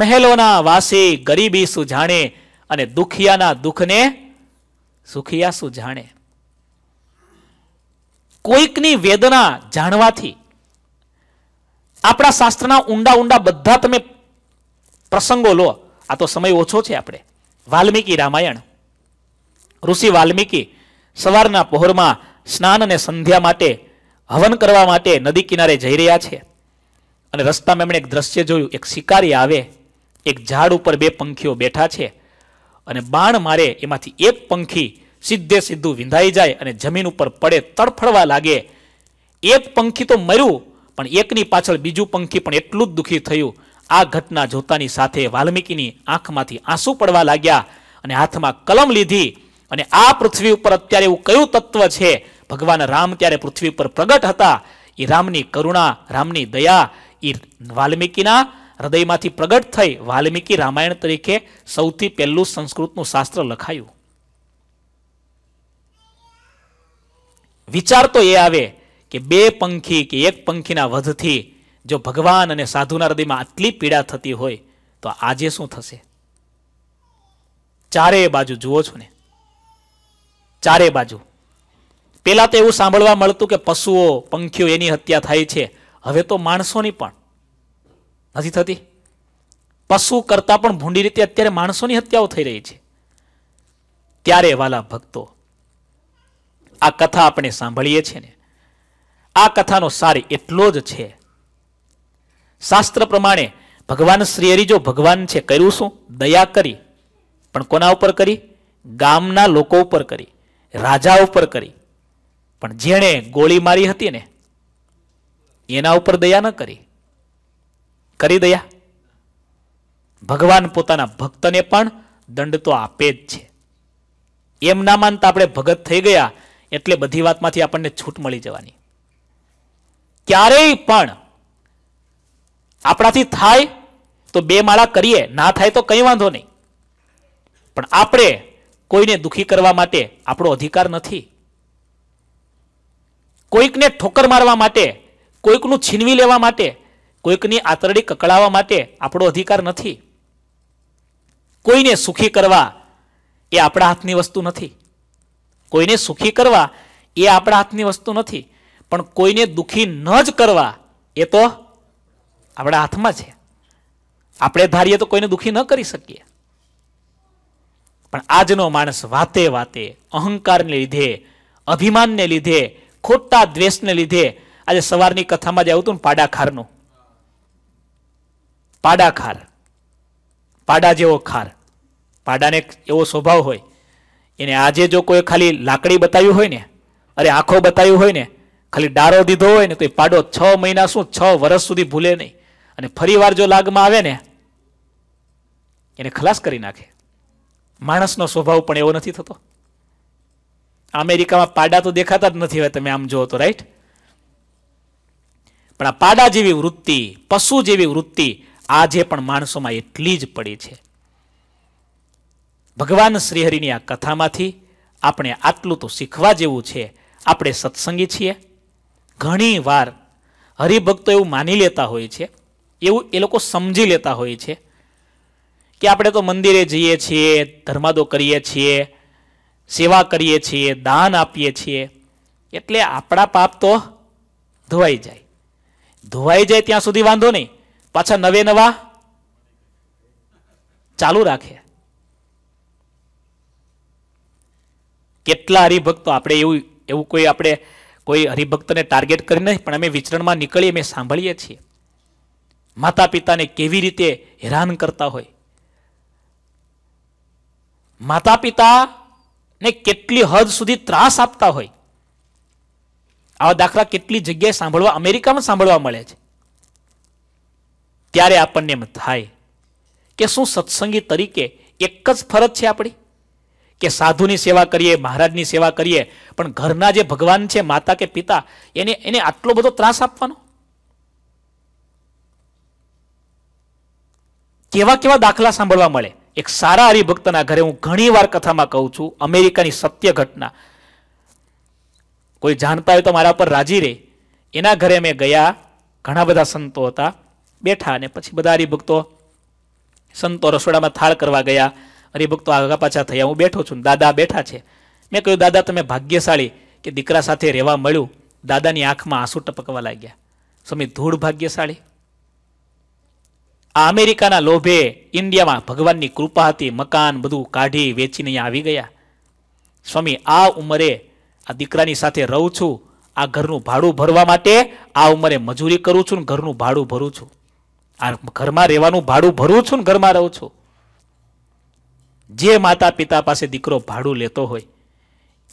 મહેલોના વાસી ગરીબી શું જાણે અને દુખિયાના દુઃખને સુખિયા શું જાણે કોઈકની વેદના જાણવાથી આપણા શાસ્ત્રના ઊંડા ઊંડા બધા તમે પ્રસંગો લો આ તો સમય ઓછો છે આપણે વાલ્મીકી રામાયણ ઋષિ વાલ્મીકી સવારના પહોરમાં સ્નાન અને સંધ્યા માટે હવન કરવા માટે નદી કિનારે જઈ રહ્યા છે અને રસ્તામાં એમણે એક દ્રશ્ય જોયું એક શિકારી આવે એક ઝાડ ઉપર બે પંખીઓ બેઠા છે અને બાણ મારે એમાંથી એક પંખી સીધે સીધું વિંધાઈ જાય અને જમીન ઉપર પડે તડફડવા લાગે એક પંખી તો મર્યું પણ એકની પાછળ બીજું પંખી પણ એટલું જ દુઃખી થયું આ ઘટના જોતાની સાથે વાલ્મીકીની આંખમાંથી આંસુ પડવા લાગ્યા અને હાથમાં કલમ લીધી અને આ પૃથ્વી ઉપર અત્યારે એવું કયું તત્વ છે ભગવાન રામ ત્યારે પૃથ્વી ઉપર પ્રગટ હતા એ રામની કરુણા રામની દયા એ વાલ્મીકીના હૃદયમાંથી પ્રગટ થઈ વાલ્મીકી રામાયણ તરીકે સૌથી પહેલું સંસ્કૃતનું શાસ્ત્ર લખાયું વિચાર તો એ આવે કે બે પંખી કે એક પંખીના વધથી જો ભગવાન અને સાધુના હૃદયમાં આટલી પીડા થતી હોય તો આજે શું થશે ચારેય બાજુ જુઓ છો ને ચારેય બાજુ પેલા તો એવું સાંભળવા મળતું કે પશુઓ પંખીઓ એની હત્યા થાય છે હવે તો માણસોની પણ નથી થતી પશુ કરતા પણ ભૂંડી રીતે અત્યારે માણસોની હત્યાઓ થઈ રહી છે ત્યારે વાલા ભક્તો આ કથા આપણે સાંભળીએ છીએ ને આ કથાનો સાર એટલો જ છે શાસ્ત્ર પ્રમાણે ભગવાન શ્રી જો ભગવાન છે કર્યું શું દયા કરી પણ કોના ઉપર કરી ગામના લોકો ઉપર કરી રાજા ઉપર કરી પણ જેણે ગોળી મારી હતી ને એના ઉપર દયા ન કરી કરી દયા ભગવાન પોતાના ભક્તને પણ દંડ તો આપે જ છે એમ ના માનતા આપણે ભગત થઈ ગયા એટલે બધી વાતમાંથી આપણને છૂટ મળી જવાની ક્યારેય પણ આપણાથી થાય તો બે માળા કરીએ ના થાય તો કંઈ વાંધો નહીં પણ આપણે કોઈને દુખી કરવા માટે આપણો અધિકાર નથી કોઈકને ઠોકર મારવા માટે કોઈકનું છીનવી લેવા માટે કોઈકની આંતરડી કકડાવવા માટે આપણો અધિકાર નથી કોઈને સુખી કરવા એ આપણા હાથની વસ્તુ નથી કોઈને સુખી કરવા એ આપણા હાથની વસ્તુ નથી પણ કોઈને દુઃખી ન જ કરવા એ તો આપણા હાથમાં છે આપણે ધારીએ તો કોઈને દુઃખી ન કરી શકીએ પણ આજનો માણસ વાતે વાતે અહંકારને લીધે અભિમાનને લીધે ખોટા દ્વેષને લીધે આજે સવારની કથામાં જે આવતું ને પાડાખારનું પાડાખાર પાડા જેવો ખાર પાડાને એવો સ્વભાવ હોય એને આજે જો કોઈ ખાલી લાકડી બતાવી હોય ને અરે આંખો બતાવ્યું હોય ને ખાલી ડારો દીધો હોય ને તો એ પાડો છ મહિના શું છ વર્ષ સુધી ભૂલે નહીં અને ફરી વાર જો લાગમાં આવે ને એને ખલાસ કરી નાખે માણસનો સ્વભાવ પણ એવો નથી થતો અમેરિકામાં પાડા તો દેખાતા જ નથી હવે તમે આમ જુઓ તો રાઈટ પણ આ પાડા જેવી વૃત્તિ પશુ જેવી વૃત્તિ આજે પણ માણસોમાં એટલી જ પડી છે ભગવાન શ્રીહરિની આ કથામાંથી આપણે આટલું તો શીખવા જેવું છે આપણે સત્સંગી છીએ ઘણી વાર હરિભક્તો એવું માની લેતા હોય છે એવું એ લોકો સમજી લેતા હોય છે કે આપણે તો મંદિરે જઈએ છીએ ધર્માદો કરીએ છીએ સેવા કરીએ છીએ દાન આપીએ છીએ એટલે આપણા પાપ તો ધોવાઈ જાય ધોવાઈ જાય ત્યાં સુધી વાંધો નહીં પાછા નવે નવા ચાલુ રાખે કેટલા હરિભક્તો આપણે એવું એવું કોઈ આપણે કોઈ હરિભક્તને ટાર્ગેટ કરી નથી પણ અમે વિચરણમાં નીકળીએ અમે સાંભળીએ છીએ માતા પિતાને કેવી રીતે હેરાન કરતા હોય માતા પિતાને કેટલી હદ સુધી ત્રાસ આપતા હોય આવા દાખલા કેટલી જગ્યાએ સાંભળવા અમેરિકામાં સાંભળવા મળે છે ત્યારે આપણને એમ થાય કે શું સત્સંગી તરીકે એક જ ફરજ છે આપણી કે સાધુની સેવા કરીએ મહારાજની સેવા કરીએ પણ ઘરના જે ભગવાન છે માતા કે પિતા એને એને આટલો બધો ત્રાસ આપવાનો કેવા કેવા દાખલા સાંભળવા મળે એક સારા હરિભક્તના ઘરે હું ઘણીવાર કથામાં કહું છું અમેરિકાની સત્ય ઘટના કોઈ જાણતા હોય તો મારા પર રાજી રહે એના ઘરે અમે ગયા ઘણા બધા સંતો હતા બેઠા અને પછી બધા હરિભક્તો સંતો રસોડામાં થાળ કરવા ગયા હરિભક્તો આગા પાછા થયા હું બેઠો છું દાદા બેઠા છે મેં કહ્યું દાદા તમે ભાગ્યશાળી કે દીકરા સાથે રહેવા મળ્યું દાદાની આંખમાં આંસુ ટપકવા લાગ્યા સ્વામી ધૂળ ભાગ્યશાળી આ અમેરિકાના લોભે ઇન્ડિયામાં ભગવાનની કૃપા હતી મકાન બધું કાઢી વેચીને અહીંયા આવી ગયા સ્વામી આ ઉંમરે આ દીકરાની સાથે રહું છું આ ઘરનું ભાડું ભરવા માટે આ ઉંમરે મજૂરી કરું છું ને ઘરનું ભાડું ભરું છું આ ઘરમાં રહેવાનું ભાડું ભરું છું ને ઘરમાં રહું છું જે માતા પિતા પાસે દીકરો ભાડું લેતો હોય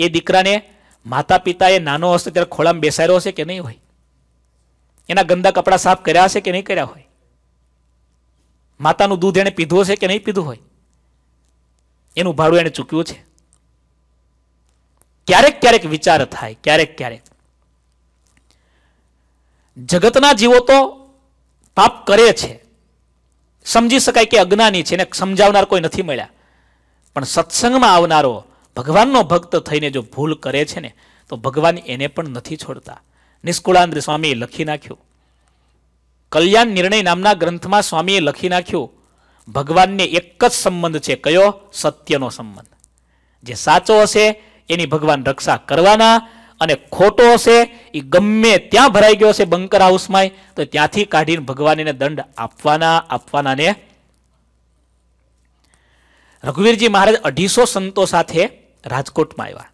એ દીકરાને માતા પિતાએ નાનો હશે ત્યારે ખોળામાં બેસાડ્યો હશે કે નહીં હોય એના ગંદા કપડાં સાફ કર્યા હશે કે નહીં કર્યા હોય માતાનું દૂધ એણે પીધું હશે કે નહીં પીધું હોય એનું ભાડું એણે ચૂક્યું છે ક્યારેક ક્યારેક વિચાર થાય ક્યારેક ક્યારેક જગતના જીવો તો પાપ કરે છે સમજી શકાય કે અજ્ઞાની છે એને સમજાવનાર કોઈ નથી મળ્યા પણ સત્સંગમાં આવનારો ભગવાનનો ભક્ત થઈને જો ભૂલ કરે છે ને તો ભગવાન એને પણ નથી છોડતા નિષ્કુળાનંદ સ્વામીએ લખી નાખ્યું કલ્યાણ નિર્ણય નામના ગ્રંથમાં સ્વામીએ લખી નાખ્યું ભગવાનને એક જ સંબંધ છે કયો સત્યનો સંબંધ જે સાચો હશે એની ભગવાન રક્ષા કરવાના અને ખોટો હશે એ ગમે ત્યાં ભરાઈ ગયો હશે બંકર હાઉસમાં તો ત્યાંથી કાઢીને ભગવાન દંડ આપવાના આપવાના રઘુવીરજી મહારાજ અઢીસો સંતો સાથે રાજકોટમાં આવ્યા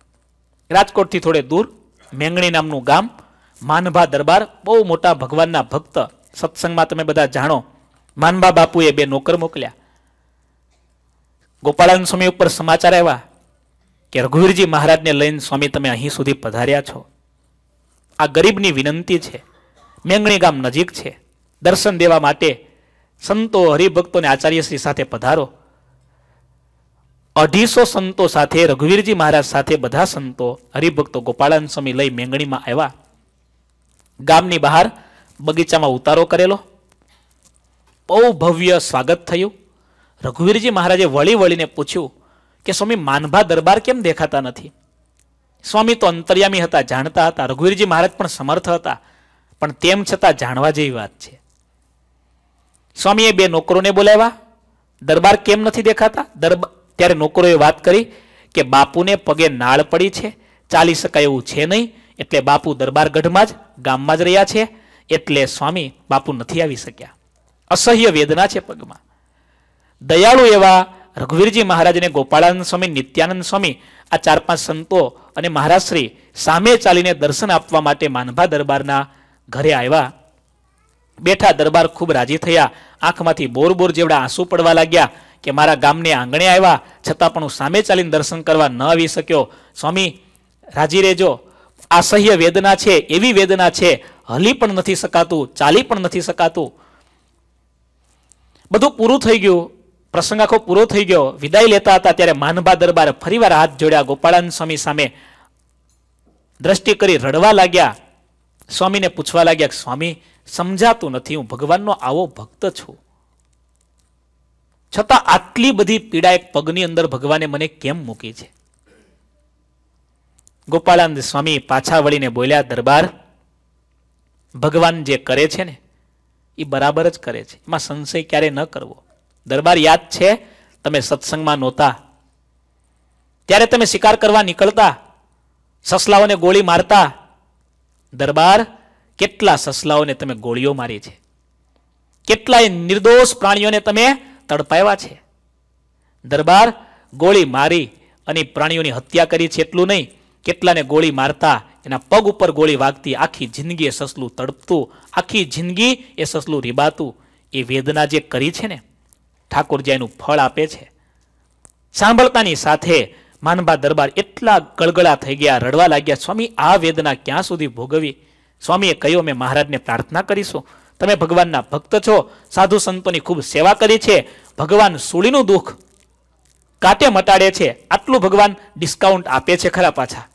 રાજકોટથી થોડે દૂર મેંગણી નામનું ગામ માનભા દરબાર બહુ મોટા ભગવાનના ભક્ત સત્સંગમાં તમે બધા જાણો માનભા બાપુએ બે નોકર મોકલ્યા ગોપાળાનંદ સ્વામી ઉપર સમાચાર આવ્યા કે રઘુવીરજી મહારાજને લઈને સ્વામી તમે અહીં સુધી પધાર્યા છો આ ગરીબની વિનંતી છે મેંગણી ગામ નજીક છે દર્શન દેવા માટે સંતો હરિભક્તોને આચાર્યશ્રી સાથે પધારો અઢીસો સંતો સાથે રઘુવીરજી મહારાજ સાથે બધા સંતો હરિભક્તો ગોપાળાન સ્વામી લઈ મેંગણીમાં આવ્યા ગામની બહાર બગીચામાં ઉતારો કરેલો બહુ ભવ્ય સ્વાગત થયું રઘુવીરજી મહારાજે વળી વળીને પૂછ્યું કે સ્વામી માનભા દરબાર કેમ દેખાતા નથી સ્વામી તો અંતર્યામી હતા જાણતા હતા રઘુવીરજી મહારાજ પણ સમર્થ હતા પણ તેમ છતાં જાણવા જેવી વાત છે સ્વામીએ બે નોકરોને બોલાવ્યા દરબાર કેમ નથી દેખાતા દરબાર ત્યારે નોકરોએ વાત કરી કે બાપુને પગે નાળ પડી છે ચાલી શકાય એવું છે નહીં એટલે બાપુ દરબારગઢમાં જ ગામમાં જ રહ્યા છે એટલે સ્વામી બાપુ નથી આવી શક્યા અસહ્ય વેદના છે પગમાં દયાળુ એવા રઘુવીરજી મહારાજને અને ગોપાળાનંદ સ્વામી નિત્યાનંદ સ્વામી આ ચાર પાંચ સંતો અને મહારાજશ્રી સામે ચાલીને દર્શન આપવા માટે માનભા દરબારના ઘરે આવ્યા બેઠા દરબાર ખૂબ રાજી થયા આંખમાંથી બોર બોર જેવડા આંસુ પડવા લાગ્યા કે મારા ગામને આંગણે આવ્યા છતાં પણ હું સામે ચાલીને દર્શન કરવા ન આવી શક્યો સ્વામી રાજી રહેજો અસહ્ય વેદના છે એવી વેદના છે હલી પણ નથી શકાતું ચાલી પણ નથી શકાતું બધું પૂરું થઈ ગયું પ્રસંગ આખો પૂરો થઈ ગયો વિદાય લેતા હતા ત્યારે માનભા દરબાર ફરીવાર હાથ જોડ્યા ગોપાળાન સ્વામી સામે દ્રષ્ટિ કરી રડવા લાગ્યા સ્વામીને પૂછવા લાગ્યા સ્વામી સમજાતું નથી હું ભગવાનનો આવો ભક્ત છું છતાં આટલી બધી પીડા એક પગની અંદર ભગવાને મને કેમ મૂકી છે ગોપાલંદ સ્વામી પાછા વળીને બોલ્યા દરબાર ભગવાન જે કરે છે ને એ બરાબર જ કરે છે એમાં સંશય ક્યારે ન કરવો દરબાર યાદ છે તમે સત્સંગમાં નહોતા ત્યારે તમે શિકાર કરવા નીકળતા સસલાઓને ગોળી મારતા દરબાર કેટલા સસલાઓને તમે ગોળીઓ મારી છે કેટલાય નિર્દોષ પ્રાણીઓને તમે તડપાવ્યા છે દરબાર ગોળી મારી અને પ્રાણીઓની હત્યા કરી છે એટલું નહીં કેટલાને ગોળી મારતા એના પગ ઉપર ગોળી વાગતી આખી જિંદગી એ સસલું તડપતું આખી જિંદગી એ સસલું રીબાતું એ વેદના જે કરી છે ને ઠાકોરજી એનું ફળ આપે છે સાંભળતાની સાથે માનભા દરબાર એટલા ગળગળા થઈ ગયા રડવા લાગ્યા સ્વામી આ વેદના ક્યાં સુધી ભોગવી સ્વામીએ કહ્યું અમે મહારાજને પ્રાર્થના કરીશું તમે ભગવાનના ભક્ત છો સાધુ સંતોની ખૂબ સેવા કરી છે ભગવાન સૂળીનું દુઃખ કાટે મટાડે છે આટલું ભગવાન ડિસ્કાઉન્ટ આપે છે ખરા પાછા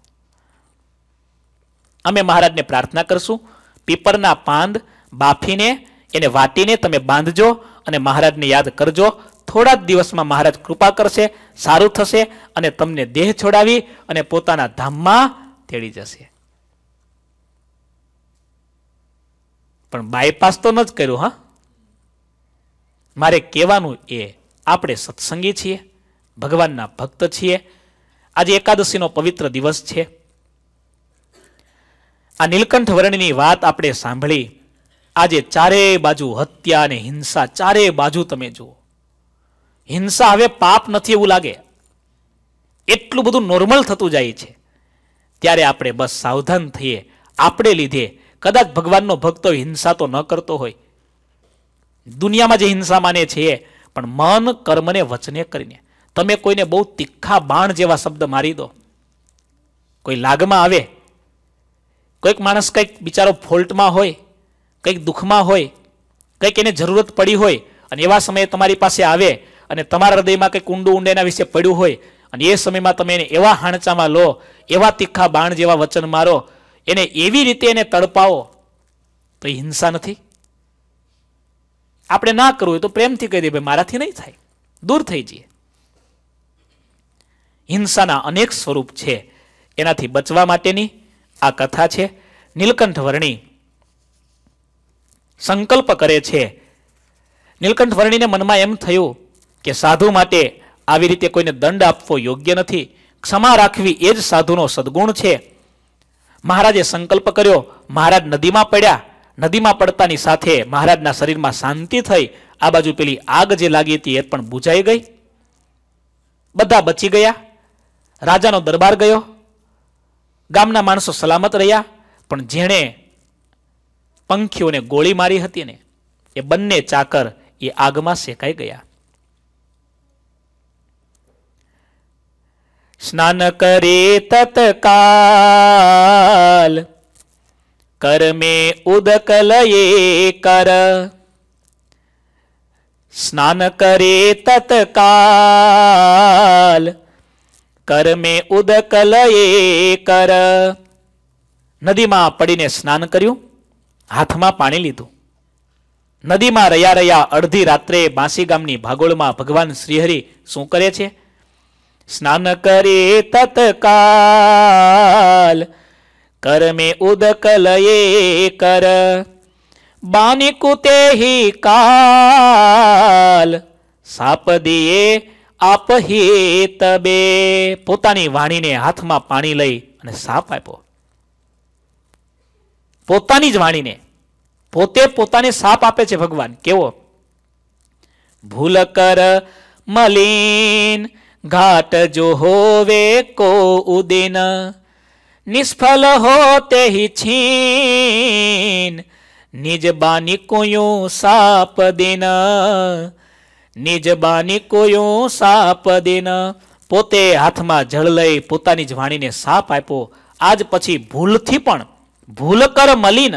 અમે મહારાજને પ્રાર્થના કરશું પીપરના પાંદ બાફીને એને વાટીને તમે બાંધજો અને મહારાજને યાદ કરજો થોડા જ દિવસમાં મહારાજ કૃપા કરશે સારું થશે અને તમને દેહ છોડાવી અને પોતાના ધામમાં તેડી જશે પણ બાયપાસ તો ન જ કર્યું હા મારે કહેવાનું એ આપણે સત્સંગી છીએ ભગવાનના ભક્ત છીએ આજે એકાદશીનો પવિત્ર દિવસ છે આ નીલકંઠ વર્ણની વાત આપણે સાંભળી આજે ચારેય બાજુ હત્યા અને હિંસા ચારેય બાજુ તમે જુઓ હિંસા હવે પાપ નથી એવું લાગે એટલું બધું નોર્મલ થતું જાય છે ત્યારે આપણે બસ સાવધાન થઈએ આપણે લીધે કદાચ ભગવાનનો ભક્તો હિંસા તો ન કરતો હોય દુનિયામાં જે હિંસા માને છે પણ મન કર્મને વચને કરીને તમે કોઈને બહુ તીખા બાણ જેવા શબ્દ મારી દો કોઈ લાગમાં આવે કોઈક માણસ કંઈક બિચારો ફોલ્ટમાં હોય કંઈક દુઃખમાં હોય કંઈક એને જરૂરત પડી હોય અને એવા સમયે તમારી પાસે આવે અને તમારા હૃદયમાં કંઈક ઊંડું ઊંડે એના વિશે પડ્યું હોય અને એ સમયમાં તમે એને એવા હાણચામાં લો એવા તીખા બાણ જેવા વચન મારો એને એવી રીતે એને તડપાવો તો હિંસા નથી આપણે ના કરવું હોય તો પ્રેમથી કહી દઈએ ભાઈ મારાથી નહીં થાય દૂર થઈ જઈએ હિંસાના અનેક સ્વરૂપ છે એનાથી બચવા માટેની આ કથા છે નીલકંઠ વર્ણી સંકલ્પ કરે છે નીલકંઠ વર્ણીને મનમાં એમ થયું કે સાધુ માટે આવી રીતે કોઈને દંડ આપવો યોગ્ય નથી ક્ષમા રાખવી એ જ સાધુનો સદગુણ છે મહારાજે સંકલ્પ કર્યો મહારાજ નદીમાં પડ્યા નદીમાં પડતાની સાથે મહારાજના શરીરમાં શાંતિ થઈ આ બાજુ પેલી આગ જે લાગી હતી એ પણ બુઝાઈ ગઈ બધા બચી ગયા રાજાનો દરબાર ગયો ગામના માણસો સલામત રહ્યા પણ જેણે પંખીઓને ગોળી મારી હતી ને એ બંને ચાકર એ આગમાં શેકાઈ ગયા સ્નાન કરે તત્કાલ કર્મે ઉદક લયે કર સ્નાન કરે તત્કાલ કર્મે ઉદક લયે કર નદીમાં પડીને સ્નાન કર્યું હાથમાં પાણી લીધું નદીમાં રહ્યા રહ્યા અડધી રાત્રે બાંસી ગામની ભાગોળમાં ભગવાન શ્રીહરિ શું કરે છે સ્નાન કરે તત્કાલ કરમે ઉદક લયે કર બાની કુતે કાલ સાપ દિયે આપહે તબે પોતાની વાણીને હાથમાં પાણી લઈ અને સાપ આપ્યો પોતાની જ વાણીને પોતે પોતાને સાપ આપે છે ભગવાન કેવો ભૂલ કર મલિન ઘાટ જો હોવે को उदिन નિષ્ફલ होते ही छीन निज बानी को यूं साप નિજ બાની કોયું સાપ દેન પોતે હાથમાં જળ લઈ પોતાની જ વાણીને સાપ આપ્યો આજ પછી ભૂલથી પણ ભૂલ કર મલિન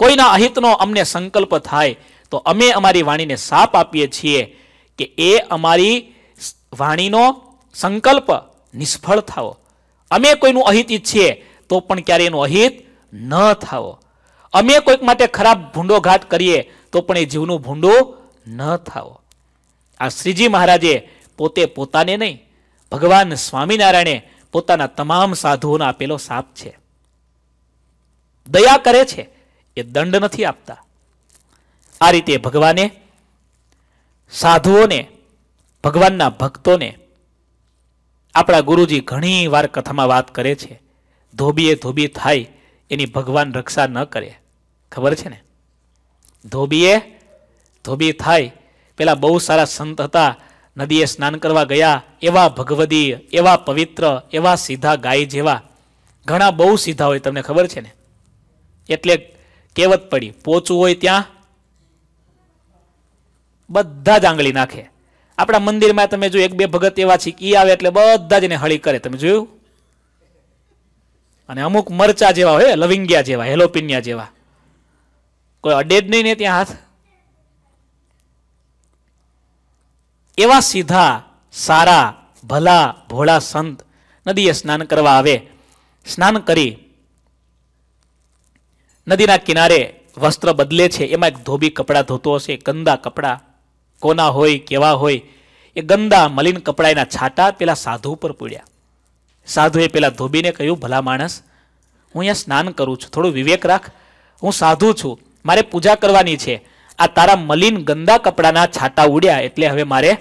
કોઈના અહિતનો અમને સંકલ્પ થાય તો અમે અમારી વાણીને સાપ આપીએ છીએ કે એ અમારી વાણીનો સંકલ્પ નિષ્ફળ થાવો અમે કોઈનું અહિત ઈચ્છીએ તો પણ ક્યારે એનું અહિત ન થાવો અમે કોઈક માટે ખરાબ ભૂંડો ઘાટ કરીએ તો પણ એ જીવનું ભૂંડો ન થાવો આ શ્રીજી મહારાજે પોતે પોતાને નહીં ભગવાન સ્વામિનારાયણે પોતાના તમામ સાધુઓને આપેલો સાપ છે દયા કરે છે એ દંડ નથી આપતા આ રીતે ભગવાને સાધુઓને ભગવાનના ભક્તોને આપણા ગુરુજી ઘણી વાર કથામાં વાત કરે છે ધોબીએ ધોબી થાય એની ભગવાન રક્ષા ન કરે ખબર છે ને ધોબીએ ધોબી થાય પેલા બહુ સારા સંત હતા નદીએ સ્નાન કરવા ગયા એવા ભગવદી એવા પવિત્ર એવા સીધા ગાય જેવા ઘણા બહુ સીધા હોય તમને ખબર છે ને એટલે કહેવત પડી પોચું હોય ત્યાં બધા જ આંગળી નાખે આપણા મંદિરમાં તમે જો એક બે ભગત એવા છે એ આવે એટલે બધા જ એને હળી કરે તમે જોયું અને અમુક મરચા જેવા હોય લવિંગિયા જેવા હેલોપિનિયા જેવા કોઈ અડેડ નહીં ને ત્યાં હાથ એવા સીધા સારા ભલા ભોળા સંત નદીએ સ્નાન કરવા આવે સ્નાન કરી નદીના કિનારે વસ્ત્ર બદલે છે એમાં એક ધોબી કપડાં ધોતો હશે ગંદા કપડાં કોના હોય કેવા હોય એ ગંદા મલિન કપડાના છાંટા પેલા સાધુ પર પૂડ્યા સાધુએ પેલા ધોબીને કહ્યું ભલા માણસ હું અહીંયા સ્નાન કરું છું થોડું વિવેક રાખ હું સાધુ છું મારે પૂજા કરવાની છે આ તારા મલિન ગંદા કપડાના છાંટા ઉડ્યા એટલે હવે મારે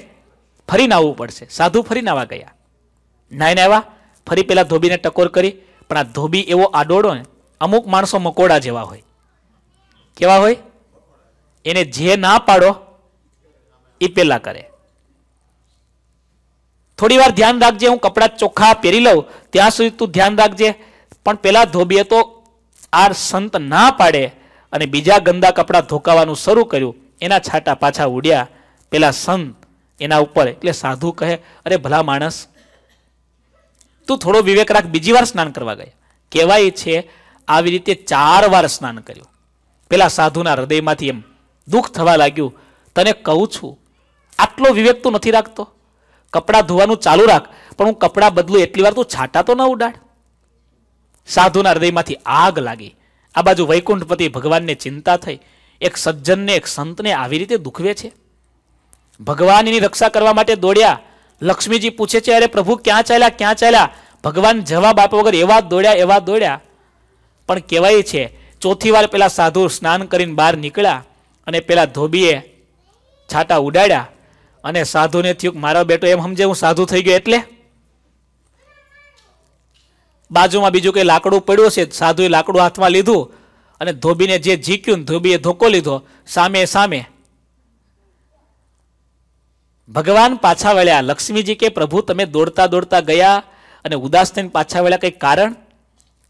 ફરીને આવવું પડશે સાધુ ફરીને આવવા ગયા નાઈને આવ્યા ફરી પેલા ધોબીને ટકોર કરી પણ આ ધોબી એવો આડોડો ને અમુક માણસો મકોડા જેવા હોય કેવા હોય એને જે ના પાડો એ પહેલાં કરે થોડી વાર ધ્યાન રાખજે હું કપડાં ચોખ્ખા પહેરી લઉં ત્યાં સુધી તું ધ્યાન રાખજે પણ પહેલાં ધોબીએ તો આ સંત ના પાડે અને બીજા ગંદા કપડાં ધોકાવાનું શરૂ કર્યું એના છાટા પાછા ઉડ્યા પેલા સંત એના ઉપર એટલે સાધુ કહે અરે ભલા માણસ તું થોડો વિવેક રાખ બીજી વાર સ્નાન કરવા ગયા કહેવાય છે આવી રીતે ચાર વાર સ્નાન કર્યું પેલા સાધુના હૃદયમાંથી એમ દુઃખ થવા લાગ્યું તને કહું છું આટલો વિવેક તું નથી રાખતો કપડાં ધોવાનું ચાલુ રાખ પણ હું કપડાં બદલું એટલી વાર તું છાટા તો ન ઉડાડ સાધુના હૃદયમાંથી આગ લાગી આ બાજુ વૈકુંઠપતિ ભગવાનને ચિંતા થઈ એક સજ્જનને એક સંતને આવી રીતે દુખવે છે ભગવાનની રક્ષા કરવા માટે દોડ્યા લક્ષ્મીજી પૂછે છે અરે પ્રભુ ક્યાં ચાલ્યા ક્યાં ચાલ્યા ભગવાન જવાબ આપ્યો વગર એવા દોડ્યા એવા દોડ્યા પણ કહેવાય છે ચોથી વાર પેલા સાધુ સ્નાન કરીને બહાર નીકળ્યા અને પેલા ધોબીએ છાટા ઉડાડ્યા અને સાધુને થયું મારો બેટો એમ સમજે હું સાધુ થઈ ગયો એટલે બાજુમાં બીજું કંઈ લાકડું પડ્યું છે સાધુએ લાકડું હાથમાં લીધું અને ધોબીને જે જીક્યું ને ધોબીએ ધોકો લીધો સામે સામે ભગવાન પાછા વળ્યા લક્ષ્મીજી કે પ્રભુ તમે દોડતા દોડતા ગયા અને ઉદાસ થઈને પાછા વળ્યા કંઈક કારણ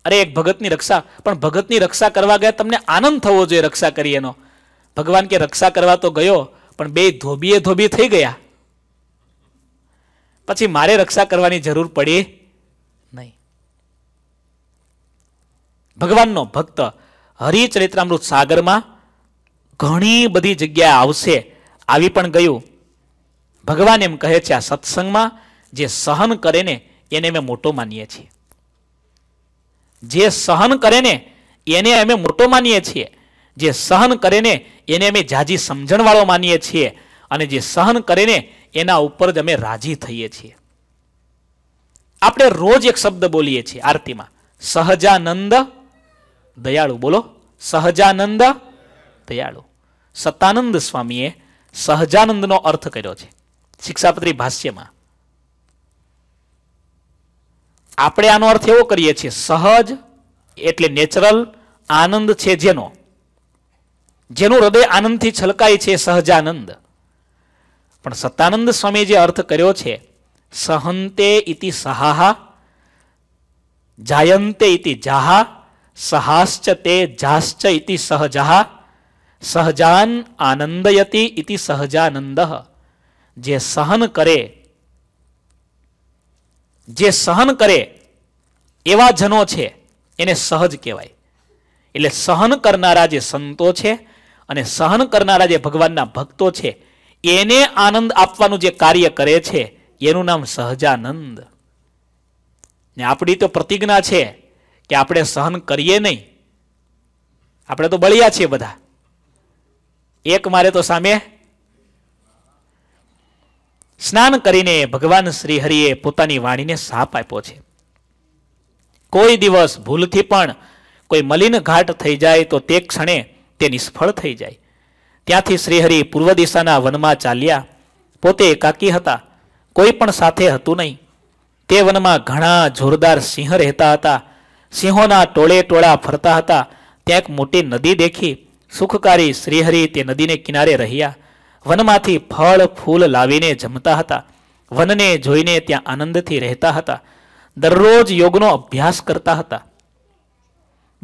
અરે એક ભગતની રક્ષા પણ ભગતની રક્ષા કરવા ગયા તમને આનંદ થવો જોઈએ રક્ષા કરી એનો ભગવાન કે રક્ષા કરવા તો ગયો પણ બે ધોબીએ ધોબી થઈ ગયા પછી મારે રક્ષા કરવાની જરૂર પડી નહીં ભગવાનનો ભક્ત હરિચરિત્રામૃત સાગરમાં ઘણી બધી જગ્યાએ આવશે આવી પણ ગયું ભગવાન એમ કહે છે આ સત્સંગમાં જે સહન કરે ને એને અમે મોટો માનીએ છીએ જે સહન કરે ને એને અમે મોટો માનીએ છીએ જે સહન કરે ને એને અમે જાજી સમજણવાળો માનીએ છીએ અને જે સહન કરે ને એના ઉપર જ અમે રાજી થઈએ છીએ આપણે રોજ એક શબ્દ બોલીએ છીએ આરતીમાં સહજાનંદ દયાળુ બોલો સહજાનંદ દયાળુ સતાનંદ સ્વામીએ સહજાનંદનો અર્થ કર્યો છે શિક્ષાપત્રી ભાષ્યમાં આપણે આનો અર્થ એવો કરીએ છીએ સહજ એટલે નેચરલ આનંદ છે જેનો જેનું હૃદય આનંદથી છલકાય છે સહજાનંદ પણ સત્તાનંદ સ્વામી જે અર્થ કર્યો છે સહંતે ઇતિ સહાહા જાયંતે ઇતિ જાહા સહાશ્ચ તે જાશ્ચ ઇતિ સહજાહા સહજાન આનંદયતી ઇતિ સહજાનંદ જે સહન કરે જે સહન કરે એવા જનો છે એને સહજ કહેવાય એટલે સહન કરનારા જે સંતો છે અને સહન કરનારા જે ભગવાનના ભક્તો છે એને આનંદ આપવાનું જે કાર્ય કરે છે એનું નામ સહજાનંદ ને આપણી તો પ્રતિજ્ઞા છે કે આપણે સહન કરીએ નહીં આપણે તો બળિયા છીએ બધા એક મારે તો સામે સ્નાન કરીને ભગવાન શ્રીહરિએ પોતાની વાણીને સાપ આપ્યો છે કોઈ દિવસ ભૂલથી પણ કોઈ મલિન ઘાટ થઈ જાય તો તે ક્ષણે તે નિષ્ફળ થઈ જાય ત્યાંથી શ્રીહરિ પૂર્વ દિશાના વનમાં ચાલ્યા પોતે એકાકી હતા કોઈ પણ સાથે હતું નહીં તે વનમાં ઘણા જોરદાર સિંહ રહેતા હતા સિંહોના ટોળે ટોળા ફરતા હતા ત્યાં એક મોટી નદી દેખી સુખકારી શ્રીહરિ તે નદીને કિનારે રહ્યા વનમાંથી ફળ ફૂલ લાવીને જમતા હતા વનને જોઈને ત્યાં આનંદથી રહેતા હતા દરરોજ યોગનો અભ્યાસ કરતા હતા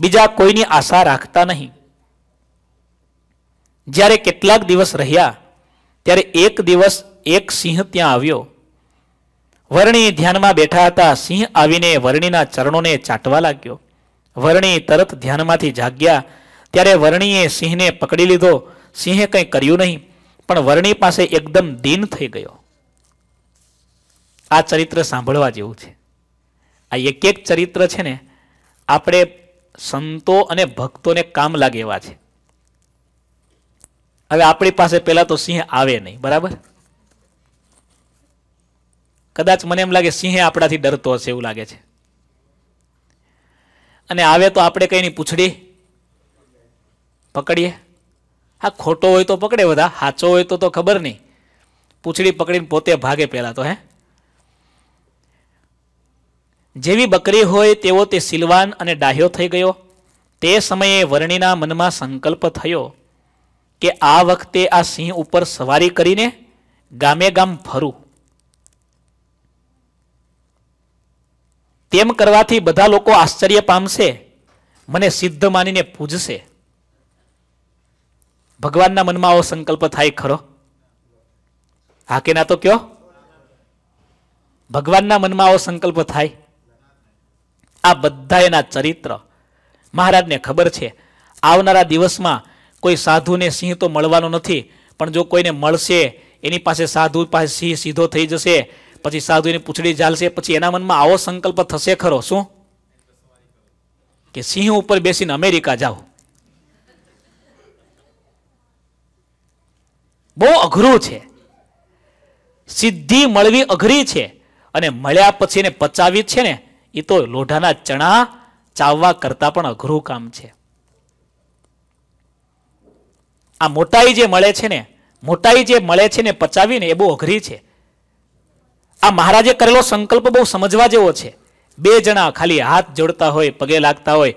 બીજા કોઈની આશા રાખતા નહીં જ્યારે કેટલાક દિવસ રહ્યા ત્યારે એક દિવસ એક સિંહ ત્યાં આવ્યો વર્ણી ધ્યાનમાં બેઠા હતા સિંહ આવીને વર્ણીના ચરણોને ચાટવા લાગ્યો વર્ણી તરત ધ્યાનમાંથી જાગ્યા ત્યારે વર્ણીએ સિંહને પકડી લીધો સિંહે કંઈ કર્યું નહીં પણ વર્ણી પાસે એકદમ દીન થઈ ગયો આ ચરિત્ર સાંભળવા જેવું છે આ એક એક ચરિત્ર છે ને આપણે સંતો અને ભક્તોને કામ લાગે એવા છે હવે આપણી પાસે પહેલાં તો સિંહ આવે નહીં બરાબર કદાચ મને એમ લાગે સિંહે આપણાથી ડરતો હશે એવું લાગે છે અને આવે તો આપણે કંઈ નહીં પૂછડી પકડીએ હા ખોટો હોય તો પકડે બધા સાચો હોય તો તો ખબર નહીં પૂછડી પકડીને પોતે ભાગે પહેલાં તો હે જેવી બકરી હોય તેવો તે સિલવાન અને ડાહ્યો થઈ ગયો તે સમયે વર્ણિના મનમાં સંકલ્પ થયો કે આ વખતે આ સિંહ ઉપર સવારી કરીને ગામે ગામ ફરું તેમ કરવાથી બધા લોકો આશ્ચર્ય પામશે મને સિદ્ધ માનીને પૂજશે ભગવાનના મનમાં આવો સંકલ્પ થાય ખરો હા કે ના તો કયો ભગવાનના મનમાં આવો સંકલ્પ થાય આ બધા એના ચરિત્ર મહારાજને ખબર છે આવનારા દિવસમાં કોઈ સાધુને સિંહ તો મળવાનો નથી પણ જો કોઈને મળશે એની પાસે સાધુ પાસે સિંહ સીધો થઈ જશે પછી સાધુ એની પૂછડી ઝાલશે પછી એના મનમાં આવો સંકલ્પ થશે ખરો શું કે સિંહ ઉપર બેસીને અમેરિકા જાઓ બહુ અઘરું છે સિદ્ધિ મળવી અઘરી છે અને મળ્યા પછી એને પચાવી છે ને એ તો લોઢાના ચણા ચાવવા કરતાં પણ અઘરું કામ છે આ મોટાઈ જે મળે છે ને મોટાઈ જે મળે છે ને પચાવીને એ બહુ અઘરી છે આ મહારાજે કરેલો સંકલ્પ બહુ સમજવા જેવો છે બે જણા ખાલી હાથ જોડતા હોય પગે લાગતા હોય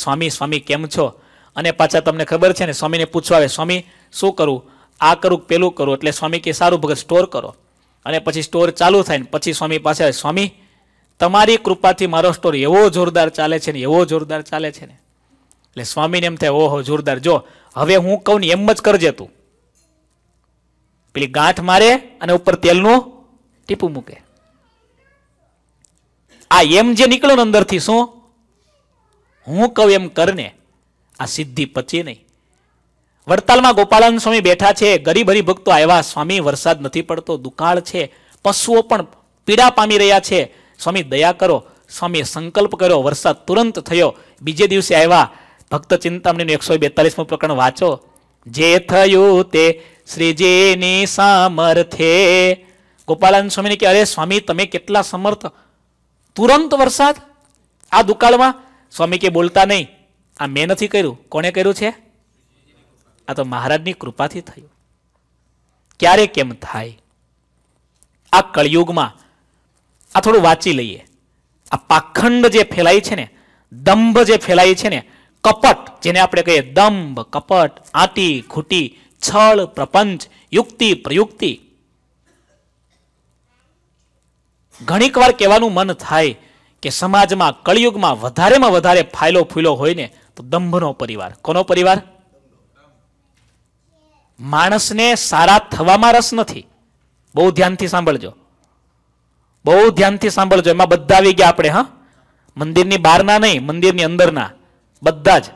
સ્વામી સ્વામી કેમ છો અને પાછા તમને ખબર છે ને સ્વામીને પૂછવા આવે સ્વામી શું કરું આ કરું પેલું કરું એટલે સ્વામી કે સારું ભગત સ્ટોર કરો અને પછી સ્ટોર ચાલુ થાય ને પછી સ્વામી પાસે આવે સ્વામી તમારી કૃપાથી મારો સ્ટોર એવો જોરદાર ચાલે છે ને એવો જોરદાર ચાલે છે ને એટલે સ્વામીને એમ થાય ઓહો જોરદાર જો હવે હું કહું ને એમ જ કરજે તું પેલી ગાંઠ મારે અને ઉપર તેલનું ટીપું મૂકે આ એમ જે નીકળો ને અંદરથી શું હું કહું એમ કરને આ સિદ્ધિ પચી નહીં વડતાલમાં ગોપાલન સ્વામી બેઠા છે ગરીબ ભક્તો આવ્યા સ્વામી વરસાદ નથી પડતો દુકાળ છે પશુઓ પણ પીડા પામી રહ્યા છે સ્વામી દયા કરો સ્વામીએ સંકલ્પ કર્યો વરસાદ તુરંત થયો બીજે દિવસે આવ્યા ભક્ત ચિંતામણીનું એકસો બેતાલીસમું પ્રકરણ વાંચો જે થયું તે શ્રીજીની સામર્થે ગોપાલન સ્વામીને કે અરે સ્વામી તમે કેટલા સમર્થ તુરંત વરસાદ આ દુકાળમાં સ્વામી કે બોલતા નહીં આ મેં નથી કર્યું કોણે કર્યું છે આ તો મહારાજની કૃપાથી થયું ક્યારે કેમ થાય આ કળિયુગમાં આ થોડું વાંચી લઈએ આ પાખંડ જે ફેલાય છે ને દંભ જે ફેલાય છે ને કપટ જેને આપણે કહીએ દંભ કપટ આટી ખૂટી છળ પ્રપંચ યુક્તિ પ્રયુક્તિ ઘણીક વાર કહેવાનું મન થાય કે સમાજમાં કળિયુગમાં વધારેમાં વધારે ફાયલો ફૂલો હોય ને તો દંભનો પરિવાર કોનો પરિવાર માણસને સારા થવામાં રસ નથી બહુ ધ્યાનથી સાંભળજો બહુ ધ્યાનથી સાંભળજો એમાં બધા આવી ગયા આપણે હા મંદિરની બહારના નહીં મંદિરની અંદરના બધા જ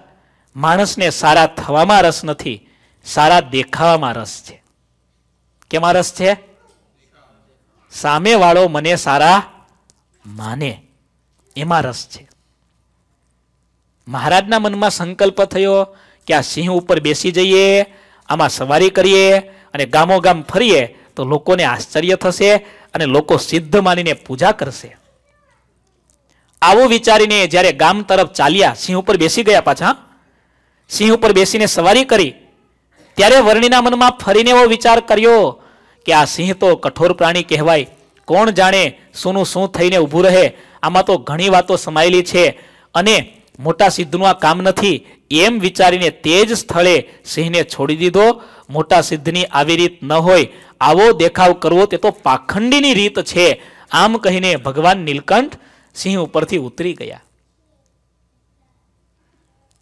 માણસને સારા થવામાં રસ નથી સારા દેખાવામાં રસ છે કેમાં રસ છે સામેવાળો મને સારા માને એમાં રસ છે મહારાજના મનમાં સંકલ્પ થયો કે આ સિંહ ઉપર બેસી જઈએ આમાં સવારી કરીએ અને ગામો ગામ ફરીએ તો લોકોને આશ્ચર્ય થશે અને લોકો સિદ્ધ માનીને પૂજા કરશે આવો વિચારીને જ્યારે ગામ તરફ ચાલ્યા સિંહ ઉપર બેસી ગયા પાછા સિંહ ઉપર બેસીને સવારી કરી ત્યારે વર્ણિના મનમાં ફરીને એવો વિચાર કર્યો કે આ સિંહ તો કઠોર પ્રાણી કહેવાય કોણ જાણે શુંનું શું થઈને ઊભું રહે આમાં તો ઘણી વાતો સમાયેલી છે અને મોટા સિદ્ધનું આ કામ નથી એમ વિચારીને તે જ સ્થળે સિંહને છોડી દીધો મોટા સિદ્ધની આવી રીત ન હોય આવો દેખાવ કરવો તે તો પાખંડીની રીત છે આમ કહીને ભગવાન નીલકંઠ સિંહ ઉપરથી ઉતરી ગયા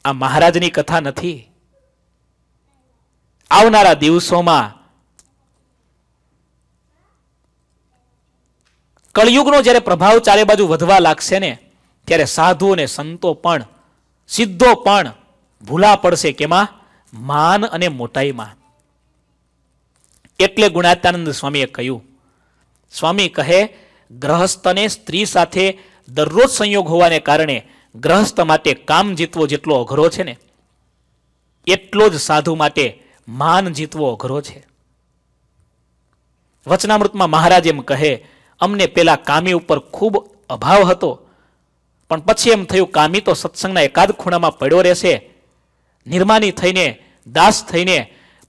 આ મહારાજની કથા નથી આવનારા દિવસોમાં કળયુગનો જ્યારે પ્રભાવ ચારે બાજુ વધવા લાગશે ને ત્યારે સાધુ અને સંતો પણ સિદ્ધો પણ ભૂલા પડશે કેમાં માન અને મોટાઈમાં એટલે ગુણાત્યાનંદ સ્વામીએ કહ્યું સ્વામી કહે ગ્રહસ્થને સ્ત્રી સાથે દરરોજ સંયોગ હોવાને કારણે ગ્રહસ્થ માટે કામ જીતવો જેટલો અઘરો છે ને એટલો જ સાધુ માટે માન જીતવો અઘરો છે વચનામૃતમાં મહારાજ એમ કહે અમને પેલા કામી ઉપર ખૂબ અભાવ હતો પણ પછી એમ થયું કામી તો સત્સંગના એકાદ ખૂણામાં પડ્યો રહેશે નિર્માની થઈને દાસ થઈને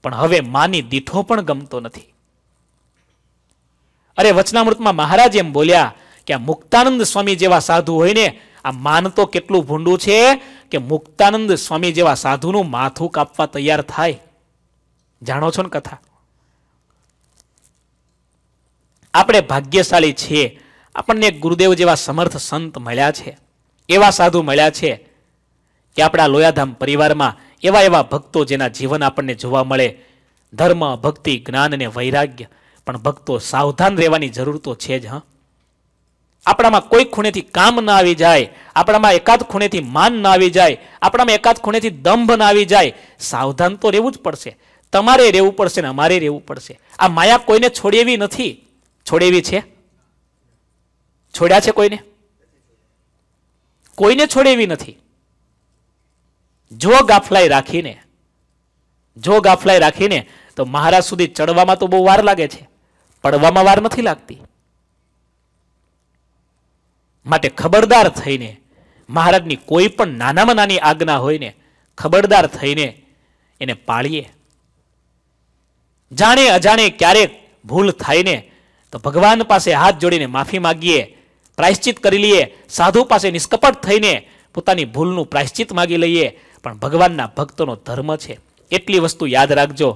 પણ હવે માની દીઠો પણ ગમતો નથી અરે વચનામૃતમાં મહારાજ એમ બોલ્યા કે આ મુક્તાનંદ સ્વામી જેવા સાધુ હોય ને આ માન તો કેટલું ભૂંડું છે કે મુક્તાનંદ સ્વામી જેવા સાધુનું માથું કાપવા તૈયાર થાય જાણો છો ને કથા આપણે ભાગ્યશાળી છીએ આપણને ગુરુદેવ જેવા સમર્થ સંત મળ્યા છે એવા સાધુ મળ્યા છે કે આપણા લોયાધામ પરિવારમાં એવા એવા ભક્તો જેના જીવન આપણને જોવા મળે ધર્મ ભક્તિ જ્ઞાન અને વૈરાગ્ય પણ ભક્તો સાવધાન રહેવાની જરૂર તો છે જ હા આપણામાં કોઈ ખૂણેથી કામ ના આવી જાય આપણામાં એકાદ ખૂણેથી માન ના આવી જાય આપણામાં એકાદ ખૂણેથી દંભ ના આવી જાય સાવધાન તો રહેવું જ પડશે તમારે રહેવું પડશે ને અમારે રહેવું પડશે આ માયા કોઈને છોડેવી નથી છોડેવી છે છોડ્યા છે કોઈને કોઈને છોડેવી નથી જો ગાફલાઈ રાખીને જો ગાફલાઈ રાખીને તો મહારાજ સુધી ચડવામાં તો બહુ વાર લાગે છે પડવામાં વાર નથી લાગતી માટે ખબરદાર થઈને મહારાજની કોઈ પણ નાનામાં નાની આજ્ઞા હોયને ખબરદાર થઈને એને પાળીએ જાણે અજાણે ક્યારેક ભૂલ થાય ને તો ભગવાન પાસે હાથ જોડીને માફી માગીએ પ્રાયશ્ચિત કરી લઈએ સાધુ પાસે નિષ્કપટ થઈને પોતાની ભૂલનું પ્રાયશ્ચિત માગી લઈએ પણ ભગવાનના ભક્તોનો ધર્મ છે એટલી વસ્તુ યાદ રાખજો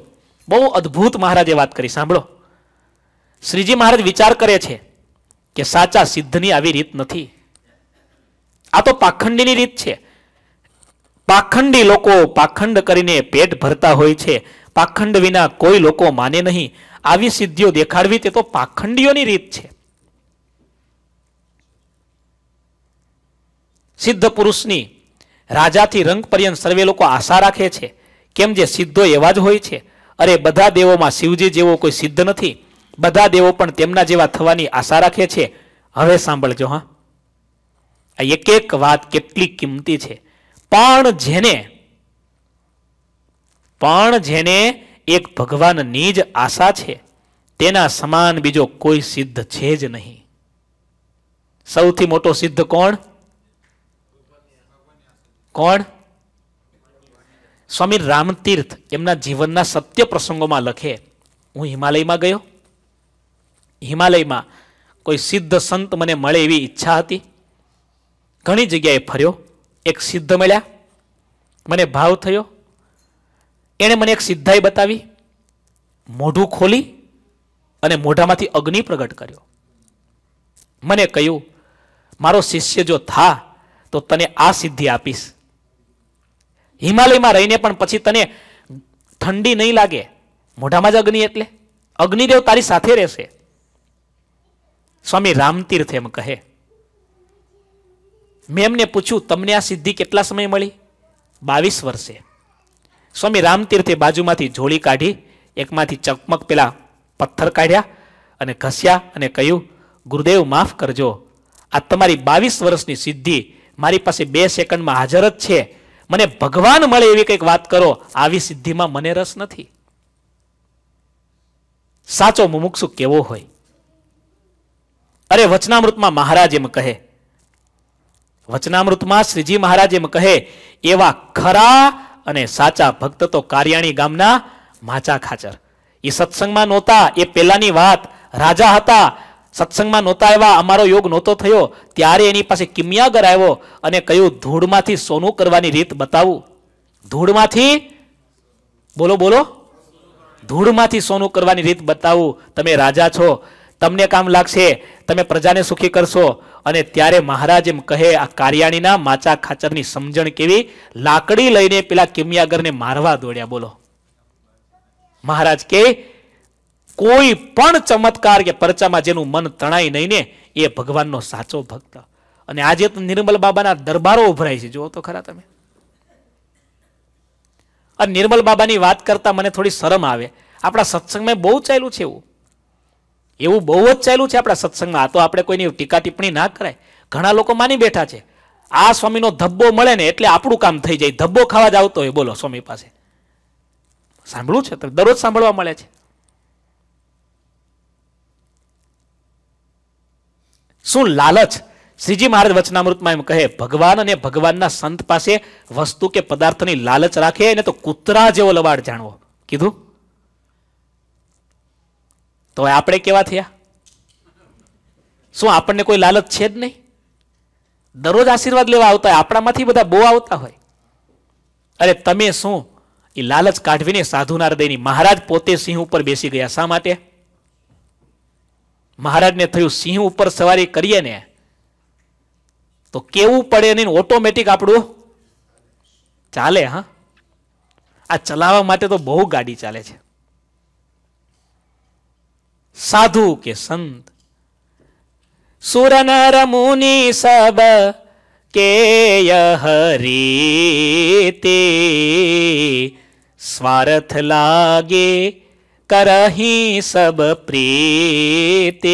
બહુ અદ્ભુત મહારાજે વાત કરી સાંભળો શ્રીજી મહારાજ વિચાર કરે છે કે સાચા સિદ્ધની આવી રીત નથી આ તો પાખંડીની રીત છે પાખંડી લોકો પાખંડ કરીને પેટ ભરતા હોય છે પાખંડ વિના કોઈ લોકો માને નહીં આવી સિદ્ધિઓ દેખાડવી તે તો પાખંડીઓની રીત છે સિદ્ધ પુરુષની રાજાથી રંગ પર્યંત સર્વે લોકો આશા રાખે છે કેમ જે સિદ્ધો એવા જ હોય છે અરે બધા દેવોમાં શિવજી જેવો કોઈ સિદ્ધ નથી બધા દેવો પણ તેમના જેવા થવાની આશા રાખે છે હવે સાંભળજો હા આ એક એક વાત કેટલી કિંમતી છે પણ જેને પણ જેને એક ભગવાનની જ આશા છે તેના સમાન બીજો કોઈ સિદ્ધ છે જ નહીં સૌથી મોટો સિદ્ધ કોણ કોણ સ્વામી રામતીર્થ એમના જીવનના સત્ય પ્રસંગોમાં લખે હું હિમાલયમાં ગયો હિમાલયમાં કોઈ સિદ્ધ સંત મને મળે એવી ઈચ્છા હતી ઘણી જગ્યાએ ફર્યો એક સિદ્ધ મળ્યા મને ભાવ થયો એણે મને એક સિદ્ધાઈ બતાવી મોઢું ખોલી અને મોઢામાંથી અગ્નિ પ્રગટ કર્યો મને કહ્યું મારો શિષ્ય જો થા તો તને આ સિદ્ધિ આપીશ હિમાલયમાં રહીને પણ પછી તને ઠંડી નહીં લાગે મોઢામાં જ અગ્નિ એટલે અગ્નિદેવ તારી સાથે રહેશે સ્વામી રામતીર્થ એમ કહે મેં એમને પૂછ્યું તમને આ સિદ્ધિ કેટલા સમય મળી બાવીસ વર્ષે સ્વામી રામતીર્થે બાજુમાંથી જોળી કાઢી એકમાંથી ચકમક પેલા પથ્થર કાઢ્યા અને ઘસ્યા અને કહ્યું ગુરુદેવ માફ કરજો આ તમારી બાવીસ વર્ષની સિદ્ધિ મારી પાસે બે સેકન્ડમાં હાજર જ છે મને ભગવાન મળે એવી કંઈક વાત કરો આવી સિદ્ધિમાં મને રસ નથી સાચો મુમુક્ષુ કેવો હોય અરે વચનામૃતમાં મહારાજ એમ કહે વચનામૃતમાં શ્રીજી મહારાજ એમ કહે એવા ખરા અને સાચા ભક્ત તો કારિયાણી ગામના માચા ખાચર એ સત્સંગમાં નહોતા એ પહેલાની વાત રાજા હતા સત્સંગમાં નહોતા એવા અમારો યોગ નહોતો થયો ત્યારે એની પાસે કિમિયાગર આવ્યો અને કહ્યું ધૂળમાંથી સોનું કરવાની રીત બતાવું ધૂળમાંથી બોલો બોલો ધૂળમાંથી સોનું કરવાની રીત બતાવું તમે રાજા છો તમને કામ લાગશે તમે પ્રજાને સુખી કરશો અને ત્યારે મહારાજ એમ કહે આ કારિયાણીના માચા ખાચરની સમજણ કેવી લાકડી લઈને પેલા કિમિયાગરને મારવા દોડ્યા બોલો મહારાજ કે કોઈ પણ ચમત્કાર કે પરચામાં જેનું મન તણાઈ નહીં ને એ ભગવાનનો સાચો ભક્ત અને આજે તો નિર્મલ બાબાના દરબારો ઉભરાય છે જુઓ તો ખરા તમે અને નિર્મલ બાબાની વાત કરતા મને થોડી શરમ આવે આપણા સત્સંગમાં બહુ ચાલ્યું છે એવું એવું બહુ જ ચાલ્યું છે આપણા સત્સંગમાં આ તો આપણે કોઈની ટીકા ટિપ્પણી ના કરાય ઘણા લોકો માની બેઠા છે આ સ્વામીનો ધબ્બો મળે ને એટલે આપણું કામ થઈ જાય ધબ્બો ખાવા જ આવતો હોય બોલો સ્વામી પાસે સાંભળવું છે તો દરરોજ સાંભળવા મળે છે શું લાલચ શ્રીજી મહારાજ વચનામૃતમાં એમ કહે ભગવાન અને ભગવાનના સંત પાસે વસ્તુ કે પદાર્થની લાલચ રાખે એને તો કૂતરા જેવો લવાડ જાણવો કીધું તો આપણે કેવા થયા શું આપણને કોઈ લાલચ છે જ નહીં દરરોજ આશીર્વાદ લેવા આવતા હોય આપણામાંથી બધા બહુ આવતા હોય અરે તમે શું એ લાલચ કાઢવીને સાધુના હૃદયની મહારાજ પોતે સિંહ ઉપર બેસી ગયા શા માટે મહારાજને થયું સિંહ ઉપર સવારી કરીએ ને તો કેવું પડે ને ઓટોમેટિક આપણું ચાલે હા આ ચલાવવા માટે તો બહુ ગાડી ચાલે છે સાધુ કે સંત સુરનર મુનિ સબ કે હરી સ્વાર્થ લાગે કરહી સબ પ્રીતે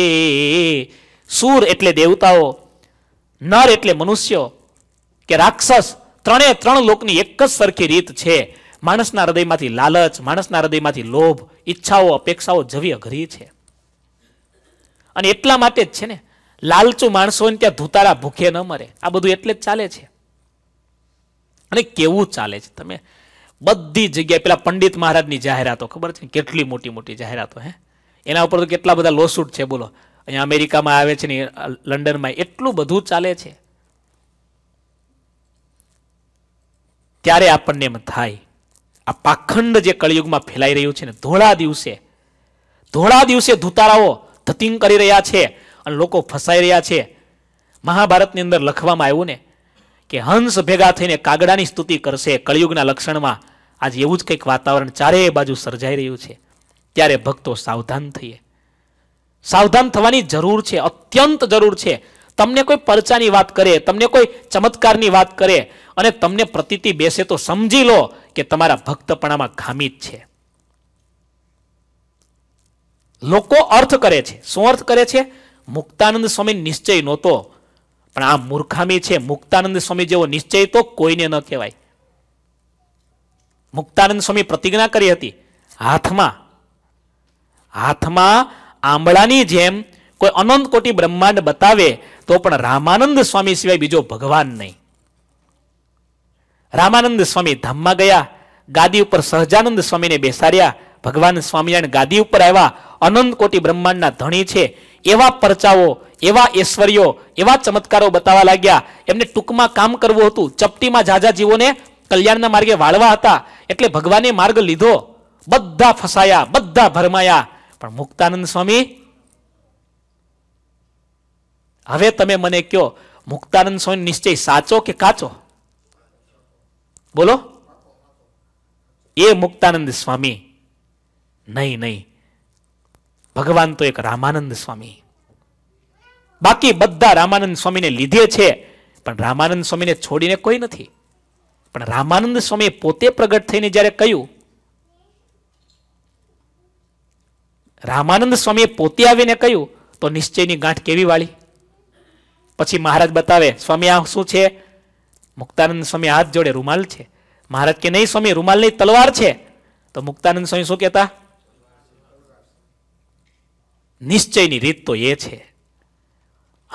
સૂર એટલે દેવતાઓ નર એટલે મનુષ્યો કે રાક્ષસ ત્રણે ત્રણ લોકની એક જ સરખી રીત છે માણસના હૃદયમાંથી લાલચ માણસના હૃદયમાંથી લોભ ઈચ્છાઓ અપેક્ષાઓ જવી અઘરી છે અને એટલા માટે જ છે ને લાલચુ માણસોને ત્યાં ધૂતારા ભૂખે ન મરે આ બધું એટલે જ ચાલે છે અને કેવું ચાલે છે તમે બધી જગ્યાએ પેલા પંડિત મહારાજની જાહેરાતો ખબર છે કેટલી મોટી મોટી જાહેરાતો હે એના ઉપર તો કેટલા બધા લોસૂટ છે બોલો અહીંયા અમેરિકામાં આવે છે ને લંડનમાં એટલું બધું ચાલે છે ત્યારે આપણને એમ થાય આ પાખંડ જે કળિયુગમાં ફેલાઈ રહ્યું છે ને ધોળા દિવસે ધોળા દિવસે ધૂતારાઓ ધતિંગ કરી રહ્યા છે અને લોકો ફસાઈ રહ્યા છે મહાભારતની અંદર લખવામાં આવ્યું ને કે હંસ ભેગા થઈને કાગડાની સ્તુતિ કરશે કળિયુગના લક્ષણમાં આજે એવું જ કંઈક વાતાવરણ ચારેય બાજુ સર્જાઈ રહ્યું છે ત્યારે ભક્તો સાવધાન થઈએ સાવધાન થવાની જરૂર છે અત્યંત જરૂર છે તમને કોઈ પરચાની વાત કરે તમને કોઈ ચમત્કારની વાત કરે અને તમને પ્રતિતિ બેસે તો સમજી લો કે તમારા ભક્તપણામાં ખામી જ છે લોકો અર્થ કરે છે શું અર્થ કરે છે મુક્તાનંદ સ્વામી નિશ્ચય નહોતો પણ આ મૂર્ખામી છે મુક્તાનંદ સ્વામી જેવો નિશ્ચય તો કોઈને ન કહેવાય મુક્તાનંદ સ્વામી પ્રતિજ્ઞા કરી હતી હાથમાં હાથમાં આંબળાની જેમ કોઈ અનંત કોટી બ્રહ્માંડ બતાવે તો પણ રામાનંદ સ્વામી સિવાય બીજો ભગવાન નહીં રામાનંદ સ્વામી ધામમાં ગયા ગાદી ઉપર સહજાનંદ સ્વામીને બેસાડ્યા ભગવાન સ્વામિનારાયણ ગાદી ઉપર આવ્યા અનંત કોટી બ્રહ્માંડના ધણી છે એવા પરચાઓ એવા ઐશ્વર્યો એવા ચમત્કારો બતાવવા લાગ્યા એમને ટૂંકમાં કામ કરવું હતું ચપટીમાં જાજા જીવોને કલ્યાણના માર્ગે વાળવા હતા એટલે ભગવાને માર્ગ લીધો બધા ફસાયા બધા ભરમાયા પણ મુક્તાનંદ સ્વામી હવે તમે મને કયો મુક્તાનંદ સ્વામી નિશ્ચય સાચો કે કાચો બોલો એ મુક્તાનંદ સ્વામી નહીં નહીં ભગવાન તો એક રામાનંદ સ્વામી બાકી બધા રામાનંદ સ્વામીને લીધે છે પણ રામાનંદ સ્વામીને છોડીને કોઈ નથી પણ રામાનંદ સ્વામી પોતે પ્રગટ થઈને જ્યારે કહ્યું રામાનંદ સ્વામીએ પોતે આવીને કહ્યું તો નિશ્ચયની ગાંઠ કેવી વાળી પછી મહારાજ બતાવે સ્વામી આ શું છે મુક્તાનંદ સ્વામી હાથ જોડે રૂમાલ છે મહારાજ કે નહીં સ્વામી રૂમાલની તલવાર છે તો મુક્તાનંદ સ્વામી શું કહેતા નિશ્ચયની રીત તો એ છે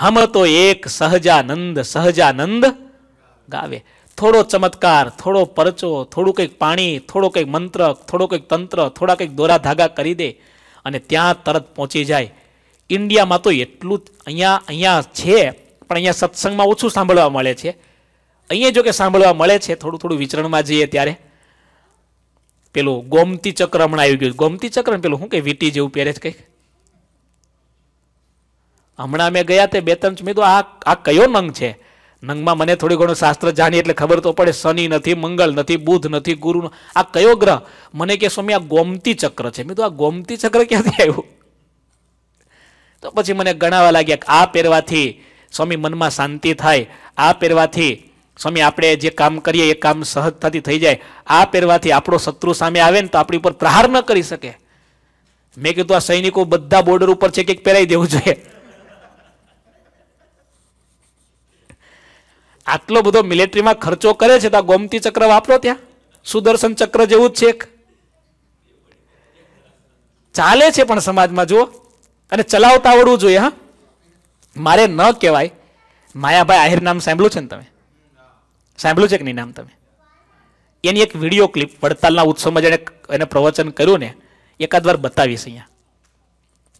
હમ તો એક સહજાનંદ સહજાનંદ ગાવે થોડો ચમત્કાર થોડો પરચો થોડું કંઈક પાણી થોડો કંઈક મંત્ર થોડો કંઈક તંત્ર થોડા કંઈક દોરા ધાગા કરી દે અને ત્યાં તરત પહોંચી જાય ઇન્ડિયામાં તો એટલું અહીંયા અહીંયા છે પણ અહીંયા સત્સંગમાં ઓછું સાંભળવા મળે છે અહીંયા જો કે સાંભળવા મળે છે થોડું થોડું વિચરણમાં જઈએ ત્યારે પેલું ગોમતી ચક્ર હમણાં આવી ગયું ગોમતી ચક્ર પેલું શું કે વીટી જેવું પહેરે છે કંઈક હમણાં મેં ગયા તે બે ત્રણ મેં તો આ આ કયો નંગ છે નંગમાં મને થોડી ઘણું શાસ્ત્ર જાણીએ એટલે ખબર તો પડે શનિ નથી મંગળ નથી બુધ નથી ગુરુ આ કયો ગ્રહ મને કે સ્વામી આ ગોમતી ચક્ર છે મેં તો આ ગોમતી ચક્ર ક્યાંથી આવ્યું તો પછી મને ગણાવા લાગ્યા આ પહેરવાથી સ્વામી મનમાં શાંતિ થાય આ પહેરવાથી સ્વામી આપણે જે કામ કરીએ એ કામ સહજતાથી થઈ જાય આ પહેરવાથી આપણો શત્રુ સામે આવે ને તો આપણી ઉપર પ્રહાર ન કરી શકે મેં કીધું આ સૈનિકો બધા બોર્ડર ઉપર છે કંઈક પહેરાઈ દેવું જોઈએ આટલો બધો મિલિટરીમાં ખર્ચો કરે છે તો આ ગોમતી ચક્ર વાપરો ત્યાં સુદર્શન ચક્ર જેવું જ છે એક ચાલે છે પણ સમાજમાં જુઓ અને ચલાવતા આવડવું જોઈએ હા મારે ન કહેવાય માયાભાઈ આહિર નામ સાંભળ્યું છે ને તમે સાંભળ્યું છે કે નહીં નામ તમે એની એક વિડીયો ક્લિપ વડતાલના ઉત્સવમાં જેણે એને પ્રવચન કર્યું ને એકાદ વાર બતાવીશ અહીંયા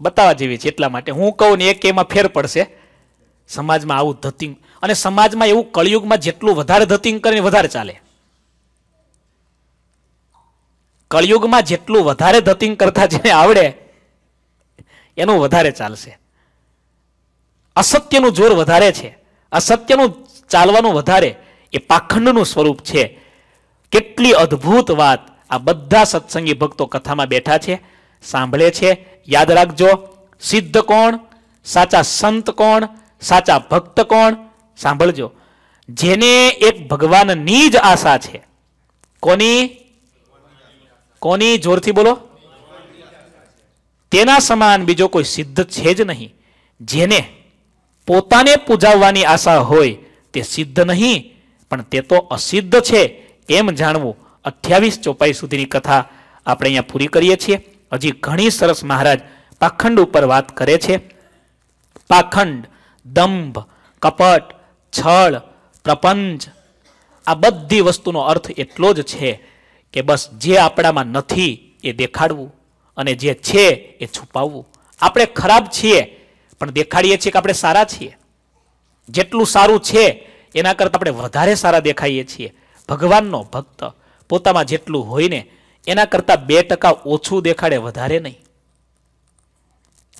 બતાવવા જેવી છે એટલા માટે હું કહું ને એક એમાં ફેર પડશે સમાજમાં આવું ધતિંગ અને સમાજમાં એવું કળિયુગમાં જેટલું વધારે ધતિંગ કરીને વધારે ચાલે કળિયુગમાં જેટલું વધારે ધતિંગ કરતા જેને આવડે એનું વધારે ચાલશે અસત્યનું જોર વધારે છે અસત્યનું ચાલવાનું વધારે એ પાખંડનું સ્વરૂપ છે કેટલી અદ્ભુત વાત આ બધા સત્સંગી ભક્તો કથામાં બેઠા છે સાંભળે છે યાદ રાખજો સિદ્ધ કોણ સાચા સંત કોણ સાચા ભક્ત કોણ સાંભળજો જેને એક ભગવાનની જ આશા છે કોની કોની જોરથી બોલો તેના સમાન બીજો કોઈ સિદ્ધ છે જ નહીં જેને પોતાને પૂજાવવાની આશા હોય તે સિદ્ધ નહીં પણ તે તો અસિદ્ધ છે એમ જાણવું અઠ્યાવીસ ચોપાઈ સુધીની કથા આપણે અહીંયા પૂરી કરીએ છીએ હજી ઘણી સરસ મહારાજ પાખંડ ઉપર વાત કરે છે પાખંડ દંભ કપટ છળ પ્રપંચ આ બધી વસ્તુનો અર્થ એટલો જ છે કે બસ જે આપણામાં નથી એ દેખાડવું અને જે છે એ છુપાવવું આપણે ખરાબ છીએ પણ દેખાડીએ છીએ કે આપણે સારા છીએ જેટલું સારું છે એના કરતાં આપણે વધારે સારા દેખાઈએ છીએ ભગવાનનો ભક્ત પોતામાં જેટલું હોય ને એના કરતાં બે ટકા ઓછું દેખાડે વધારે નહીં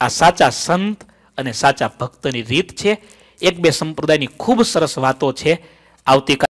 આ સાચા સંત અને સાચા ભક્તની રીત છે એક બે સંપ્રદાયની ખૂબ સરસ વાતો છે આવતીકાલે